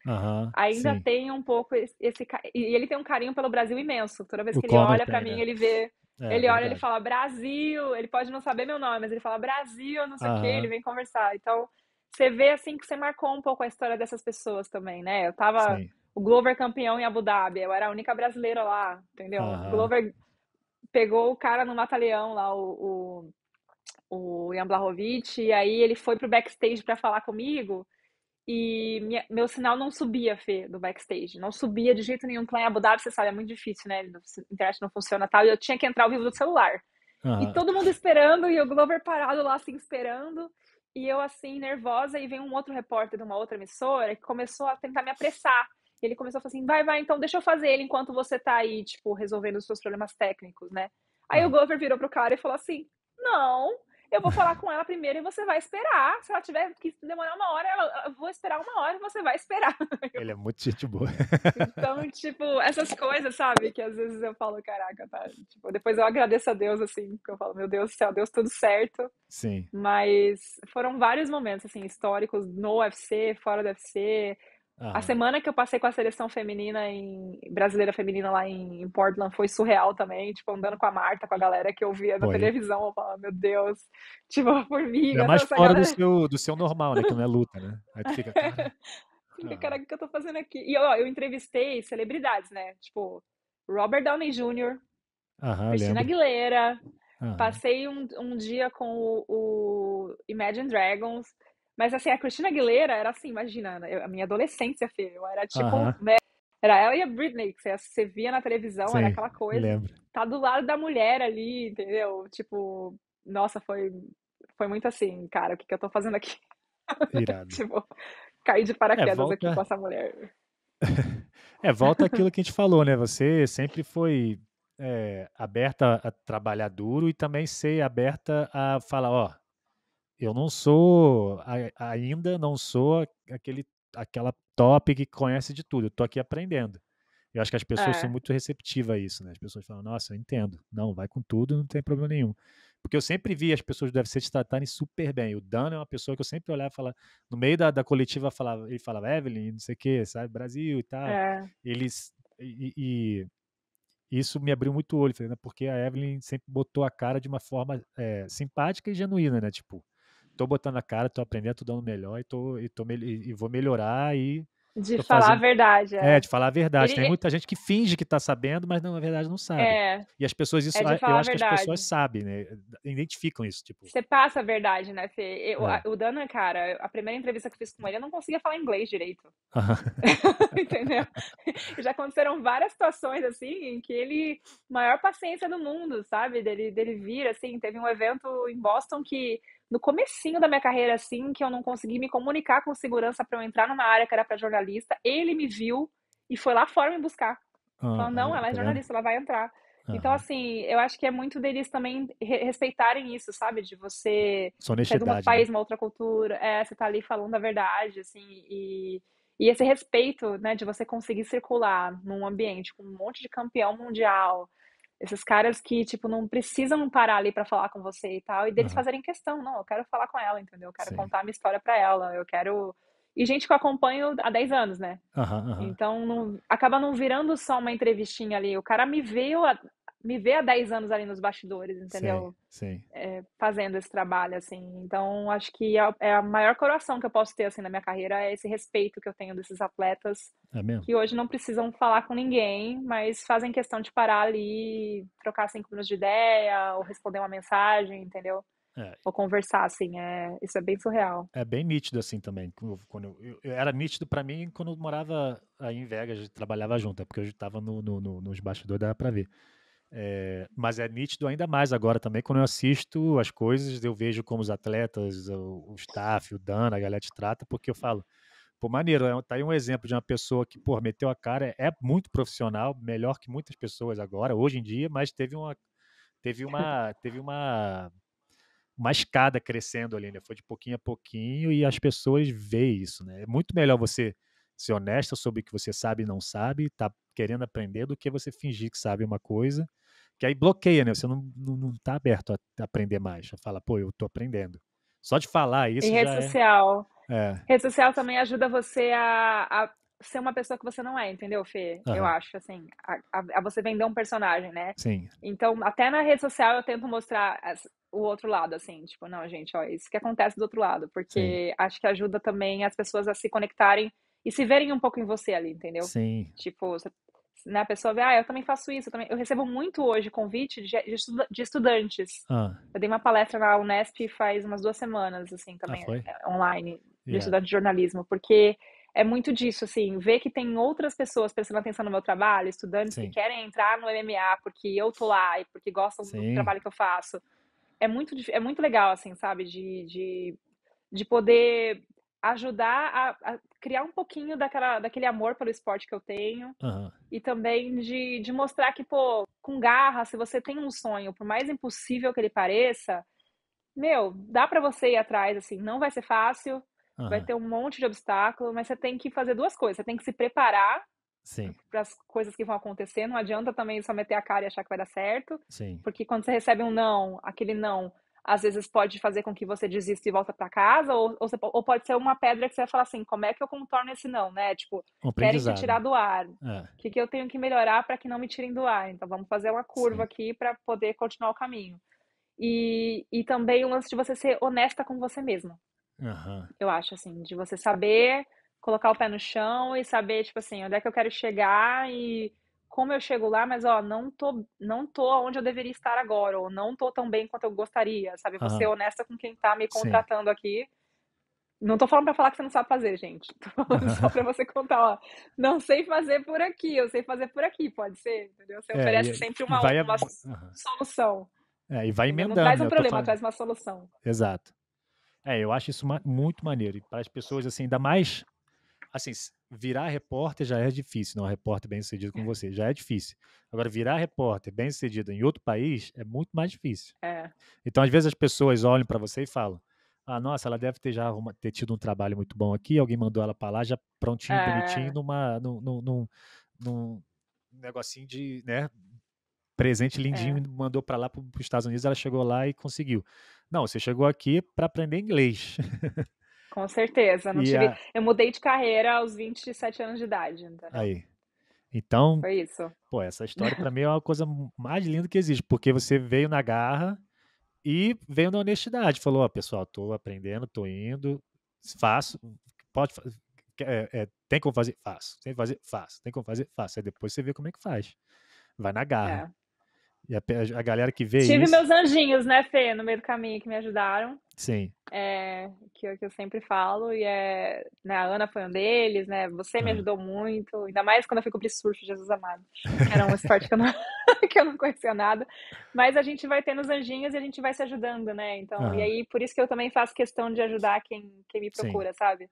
ainda sim. tem um pouco esse, esse, E ele tem um carinho pelo Brasil imenso. Toda vez que o ele Conor olha para mim, ele vê é, ele olha, verdade. ele fala Brasil, ele pode não saber meu nome, mas ele fala Brasil, não sei o que, ele vem conversar. Então, você vê assim que você marcou um pouco a história dessas pessoas também, né? Eu tava Sim. o Glover campeão em Abu Dhabi, eu era a única brasileira lá, entendeu? Uhum. O Glover pegou o cara no Mata-Leão lá, o, o, o Jan Blahovic, e aí ele foi pro backstage para falar comigo e minha, meu sinal não subia, Fê, do backstage. Não subia de jeito nenhum. Lá em Abu Dhabi, você sabe, é muito difícil, né? A internet não funciona tal. E eu tinha que entrar ao vivo do celular. Uhum. E todo mundo esperando, e o Glover parado lá, assim, esperando. E eu, assim, nervosa. E vem um outro repórter de uma outra emissora que começou a tentar me apressar. E ele começou a falar assim: vai, vai, então deixa eu fazer ele enquanto você tá aí, tipo, resolvendo os seus problemas técnicos, né? Aí uhum. o Glover virou pro cara e falou assim: não, eu vou falar com ela primeiro e você vai esperar. Se ela tiver que demorar uma hora, eu vou esperar uma hora e você vai esperar. Ele é muito gente boa. Então, tipo, essas coisas, sabe? Que às vezes eu falo, caraca, tá? Tipo, depois eu agradeço a Deus, assim, porque eu falo, meu Deus do céu, Deus tudo certo. Sim. Mas foram vários momentos, assim, históricos no UFC, fora do UFC, ah. A semana que eu passei com a seleção feminina em brasileira feminina lá em, Portland foi surreal também, tipo, andando com a Marta, com a galera que eu via na foi. televisão, eu falava, meu Deus, tipo, a formiga. É mais fora do, seu, do seu normal, né? Que não é luta, né? Aí tu fica. Cara... Ah. Caraca, o que eu tô fazendo aqui? E ó, eu entrevistei celebridades, né? Tipo, Robert Downey Jr., Aham, Cristina Aguilera. Passei um, um dia com o, o Imagine Dragons. Mas assim, a Cristina Aguilera era assim, imagina, né, eu, a minha adolescência, filho, eu era tipo, né? Era ela e a Britney, que você, você via na televisão, Sim, era aquela coisa. Lembro. Tá do lado da mulher ali, entendeu? Tipo, nossa, foi, foi muito assim, cara, o que, que eu tô fazendo aqui? tipo, caí de é, paraquedas é, volta... aqui com essa mulher. é, volta aquilo que a gente falou, né? Você sempre foi é, aberta a trabalhar duro e também ser aberta a falar, ó, eu não sou ainda não sou aquele aquela top que conhece de tudo. Eu tô aqui aprendendo. Eu acho que as pessoas é. são muito receptivas a isso, né? As pessoas falam: "Nossa, eu entendo. Não, vai com tudo, não tem problema nenhum". Porque eu sempre vi as pessoas devem ser se tratarem super bem. O Dan é uma pessoa que eu sempre olhava falava, no meio da, da coletiva falava, ele falava Evelyn, não sei o que, sabe, Brasil e tal. É. Eles e, e, isso me abriu muito o olho, né, porque a Evelyn sempre botou a cara de uma forma é, simpática e genuína, né? Tipo, tô botando a cara, tô aprendendo, tô dando melhor e, tô, e, tô, e, e vou melhorar e. De falar fazendo... a verdade. É. é. de falar a verdade. Ele... Tem muita gente que finge que tá sabendo, mas não, na verdade não sabe. É. E as pessoas, isso, é eu acho que as pessoas sabem, né? Identificam isso. Tipo... Você passa a verdade, né, Fê? Eu, é. O Dana, cara, a primeira entrevista que eu fiz com ele, eu não conseguia falar inglês direito. Entendeu? Já aconteceram várias situações, assim, em que ele, maior paciência do mundo, sabe? Dele, dele vir, assim, teve um evento em Boston que no comecinho da minha carreira, assim, que eu não consegui me comunicar com segurança para eu entrar numa área que era para jornalista, ele me viu e foi lá fora me buscar. Uhum, ah, Falando, não, ela é tá jornalista, ela vai entrar. Então, assim, eu acho que é muito deles também respeitarem isso, sabe? De você ser de um país, né? uma outra cultura, é, você tá ali falando a verdade, assim, e, e esse respeito, né, de você conseguir circular num ambiente com um monte de campeão mundial, esses caras que, tipo, não precisam parar ali para falar com você e tal, e deles uhum. fazerem questão, não, eu quero falar com ela, entendeu? Eu quero Sim. contar minha história para ela, eu quero. E gente que eu acompanho há 10 anos, né? Uhum, uhum. Então, não... acaba não virando só uma entrevistinha ali. O cara me vê, me ver há 10 anos ali nos bastidores, entendeu? Sim. É, fazendo esse trabalho, assim. Então, acho que a, é a maior coroação que eu posso ter, assim, na minha carreira é esse respeito que eu tenho desses atletas. É mesmo? Que hoje não precisam falar com ninguém, mas fazem questão de parar ali, trocar cinco minutos de ideia, ou responder uma mensagem, entendeu? É. Ou conversar, assim, é, isso é bem surreal. É bem nítido, assim, também. Quando eu, eu era nítido para mim quando eu morava aí em Vegas, trabalhava junto, é porque eu estava no, no, no, nos bastidores, dava pra ver. É, mas é nítido ainda mais agora também, quando eu assisto as coisas, eu vejo como os atletas, o, o staff, o Dana, a galera te trata, porque eu falo, pô, maneiro, é tá aí um exemplo de uma pessoa que, pô, meteu a cara, é, muito profissional, melhor que muitas pessoas agora, hoje em dia, mas teve uma, teve uma, teve uma, uma escada crescendo ali, né? Foi de pouquinho a pouquinho e as pessoas veem isso, né? É muito melhor você ser honesta sobre o que você sabe e não sabe, tá querendo aprender, do que você fingir que sabe uma coisa que aí bloqueia, né? Você não, não, não tá aberto a aprender mais. Você fala, pô, eu tô aprendendo. Só de falar isso. E rede é social. É. Rede social também ajuda você a, a, ser uma pessoa que você não é, entendeu, Fê? Uhum. Eu acho, assim, a, a, você vender um personagem, né? Sim. Então, até na rede social eu tento mostrar o outro lado, assim, tipo, não, gente, ó, isso que acontece do outro lado, porque Sim. acho que ajuda também as pessoas a se conectarem e se verem um pouco em você ali, entendeu? Sim. Tipo, né? A pessoa vê, ah, eu também faço isso. Eu, também... eu recebo muito hoje convite de, de estudantes. Ah. Eu dei uma palestra na Unesp faz umas duas semanas, assim, ah, também, ah, online, de yeah. estudante de jornalismo, porque é muito disso, assim, ver que tem outras pessoas prestando atenção no meu trabalho, estudantes Sim. que querem entrar no MMA porque eu tô lá e porque gostam Sim. do trabalho que eu faço. É muito, é muito legal, assim, sabe, de, de, de poder ajudar a, a, criar um pouquinho daquela, daquele amor pelo esporte que eu tenho. Uhum. E também de, de mostrar que, pô, com garra, se você tem um sonho, por mais impossível que ele pareça, meu, dá para você ir atrás, assim, não vai ser fácil, uhum. vai ter um monte de obstáculo, mas você tem que fazer duas coisas. Você tem que se preparar para as coisas que vão acontecer. Não adianta também só meter a cara e achar que vai dar certo. Sim. Porque quando você recebe um não, aquele não às vezes pode fazer com que você desista e volta para casa, ou, ou, ou, pode ser uma pedra que você vai falar assim, como é que eu contorno esse não, né? Tipo, querem me tirar do ar. É. O é. que, que eu tenho que melhorar para que não me tirem do ar? Então vamos fazer uma curva Sim. aqui para poder continuar o caminho. E, e também o lance de você ser honesta com você mesmo. Uhum. Eu acho, assim, de você saber colocar o pé no chão e saber, tipo assim, onde é que eu quero chegar e como eu chego lá, mas ó, não tô, não tô onde eu deveria estar agora, ou não tô tão bem quanto eu gostaria, sabe? vou uhum. ser honesta com quem tá me contratando Sim. aqui. Não tô falando pra falar que você não sabe fazer, gente. Tô falando uhum. só pra você contar, ó. Não sei fazer por aqui, eu sei fazer por aqui, pode ser, entendeu? Você é, oferece sempre uma, vai, uma uhum. solução. É, e vai emendando. Não traz um é problema, falando... traz uma solução. Exato. É, eu acho isso muito maneiro. E para as pessoas, assim, ainda mais. Assim, virar repórter já é difícil, não repórter bem sucedido como é. você, já é difícil. Agora, virar repórter bem sucedido em outro país é muito mais difícil. É. Então, às vezes, as pessoas olham para você e falam: ah, nossa, ela deve ter já ter tido um trabalho muito bom aqui, alguém mandou ela para lá já prontinho, é. bonitinho, numa, num, num, num, negocinho de, né, presente lindinho, é. mandou para lá para os Estados Unidos, ela chegou lá e conseguiu. Não, você chegou aqui para aprender inglês. Com certeza. Não tive... A... Eu mudei de carreira aos 27 anos de idade. Então... Aí. Então. Foi isso. Pô, essa história para mim é uma coisa mais linda que existe, porque você veio na garra e veio na honestidade. Falou, ó, oh, pessoal, tô aprendendo, tô indo, faço, pode é, é, tem como fazer? Faço. Tem que fazer? Faço. Tem como fazer? Faço. Aí depois você vê como é que faz. Vai na garra. É. E a, a galera que veio. Tive isso... meus anjinhos, né, Fê, no meio do caminho que me ajudaram. Sim. É, que, eu, que eu sempre falo, e é, né, a Ana foi um deles, né? Você me ajudou muito, ainda mais quando eu fui cobrir surf, Jesus amado. Era um esporte que eu, não, que eu não conhecia nada. Mas a gente vai tendo os anjinhos e a gente vai se ajudando, né? Então, uhum. e aí, por isso que eu também faço questão de ajudar quem, quem me procura, Sim. sabe?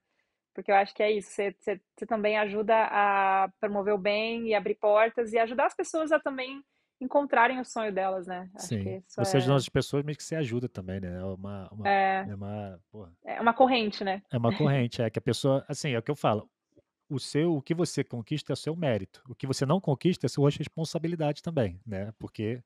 Porque eu acho que é isso, você, você, você também ajuda a promover o bem e abrir portas e ajudar as pessoas a também encontrarem o sonho delas, né? Acho Sim. Você é... as pessoas, mas que se ajuda também, né? É uma, uma é... É, uma é uma corrente, né? É uma corrente, é que a pessoa, assim, é o que eu falo. O seu, o que você conquista é o seu mérito. O que você não conquista é a sua responsabilidade também, né? Porque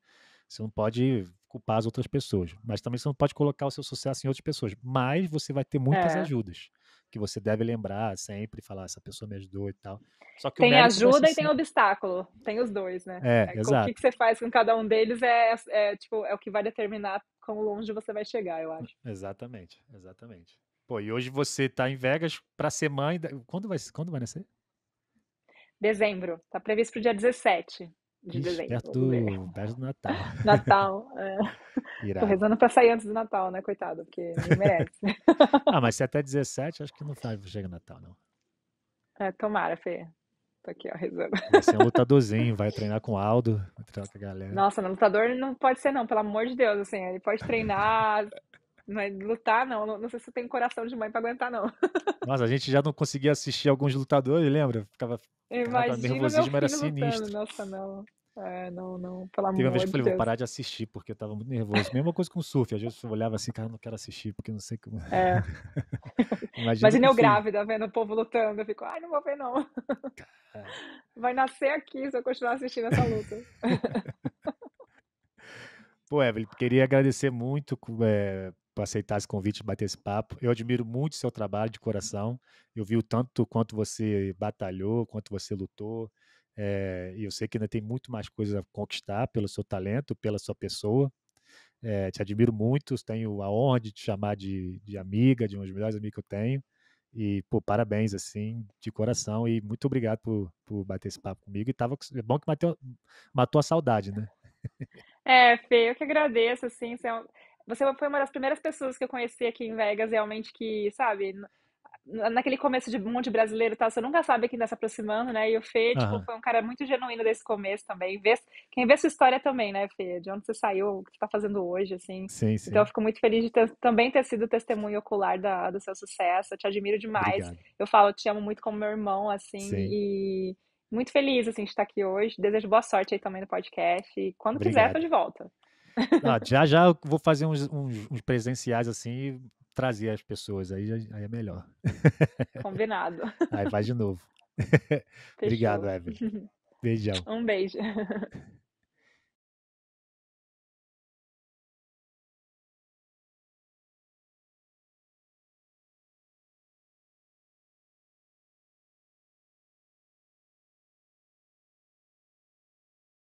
você não pode culpar as outras pessoas. Mas também você não pode colocar o seu sucesso em outras pessoas. Mas você vai ter muitas é. ajudas que você deve lembrar sempre, falar essa pessoa me ajudou e tal. Só que tem ajuda e tem assim... obstáculo, tem os dois, né? É, é exato. O que você faz com cada um deles é, é tipo é o que vai determinar quão longe você vai chegar, eu acho. Exatamente, exatamente. Pô, e hoje você está em Vegas para ser mãe. Da... Quando vai, quando vai nascer? Dezembro. Tá previsto para o dia 17 de Ixi, dezembro. Perto do, perto do Natal. Natal, é. Irado. Tô rezando pra sair antes do Natal, né, coitado, porque não merece. ah, mas se é até 17, acho que não chega Natal, não. É, tomara, Fê. Tô aqui, ó, rezando. Vai ser um lutadorzinho, vai treinar com o Aldo, vai treinar com a galera. Nossa, lutador não pode ser, não, pelo amor de Deus, assim, ele pode treinar mas lutar, não. Não, sei se tem coração de mãe pra aguentar, não. Nossa, a gente já não conseguia assistir alguns lutadores, lembra? Ficava. Imagina ficava nervosismo era sinistro. Lutando. Nossa, não. É, não, não, pelo amor Teve uma vez que eu falei, vou parar de assistir, porque eu tava muito nervoso. Mesma coisa com o surf, às vezes eu olhava assim, cara, não quero assistir, porque não sei como. É. Imagina, Imagina eu grávida vendo o povo lutando, eu fico, ai, não vou ver não. Vai nascer aqui se eu continuar assistindo essa luta. Pô, Evelyn, queria agradecer muito é, por aceitar esse convite, bater esse papo. Eu admiro muito o seu trabalho de coração. Eu vi o tanto quanto você batalhou, quanto você lutou. É, e eu sei que ainda tem muito mais coisas a conquistar pelo seu talento, pela sua pessoa. É, te admiro muito, tenho a honra de te chamar de, de amiga, de um dos melhores amigos que eu tenho. E, pô, parabéns, assim, de coração. E muito obrigado por, por bater esse papo comigo. E tava, é bom que matou a saudade, né? É, Fê, eu que agradeço, assim. Você é um você foi uma das primeiras pessoas que eu conheci aqui em Vegas, realmente, que, sabe, naquele começo de mundo brasileiro tal, tá, você nunca sabe quem está se aproximando, né? E o Fê, tipo, foi um cara muito genuíno desse começo também. Vê, quem vê sua história também, né, Fê? De onde você saiu, o que você tá fazendo hoje, assim. Sim, sim. Então eu fico muito feliz de ter, também ter sido testemunho ocular da, do seu sucesso. Eu te admiro demais. Obrigado. Eu falo, eu te amo muito como meu irmão, assim. Sim. E muito feliz, assim, de estar aqui hoje. Desejo boa sorte aí também no podcast. E quando Obrigado. quiser, tô de volta. Ah, já já eu vou fazer uns, uns, uns presenciais assim e trazer as pessoas, aí, aí é melhor. Combinado. Aí vai de novo. Obrigado, Evelyn. Beijão. Um beijo.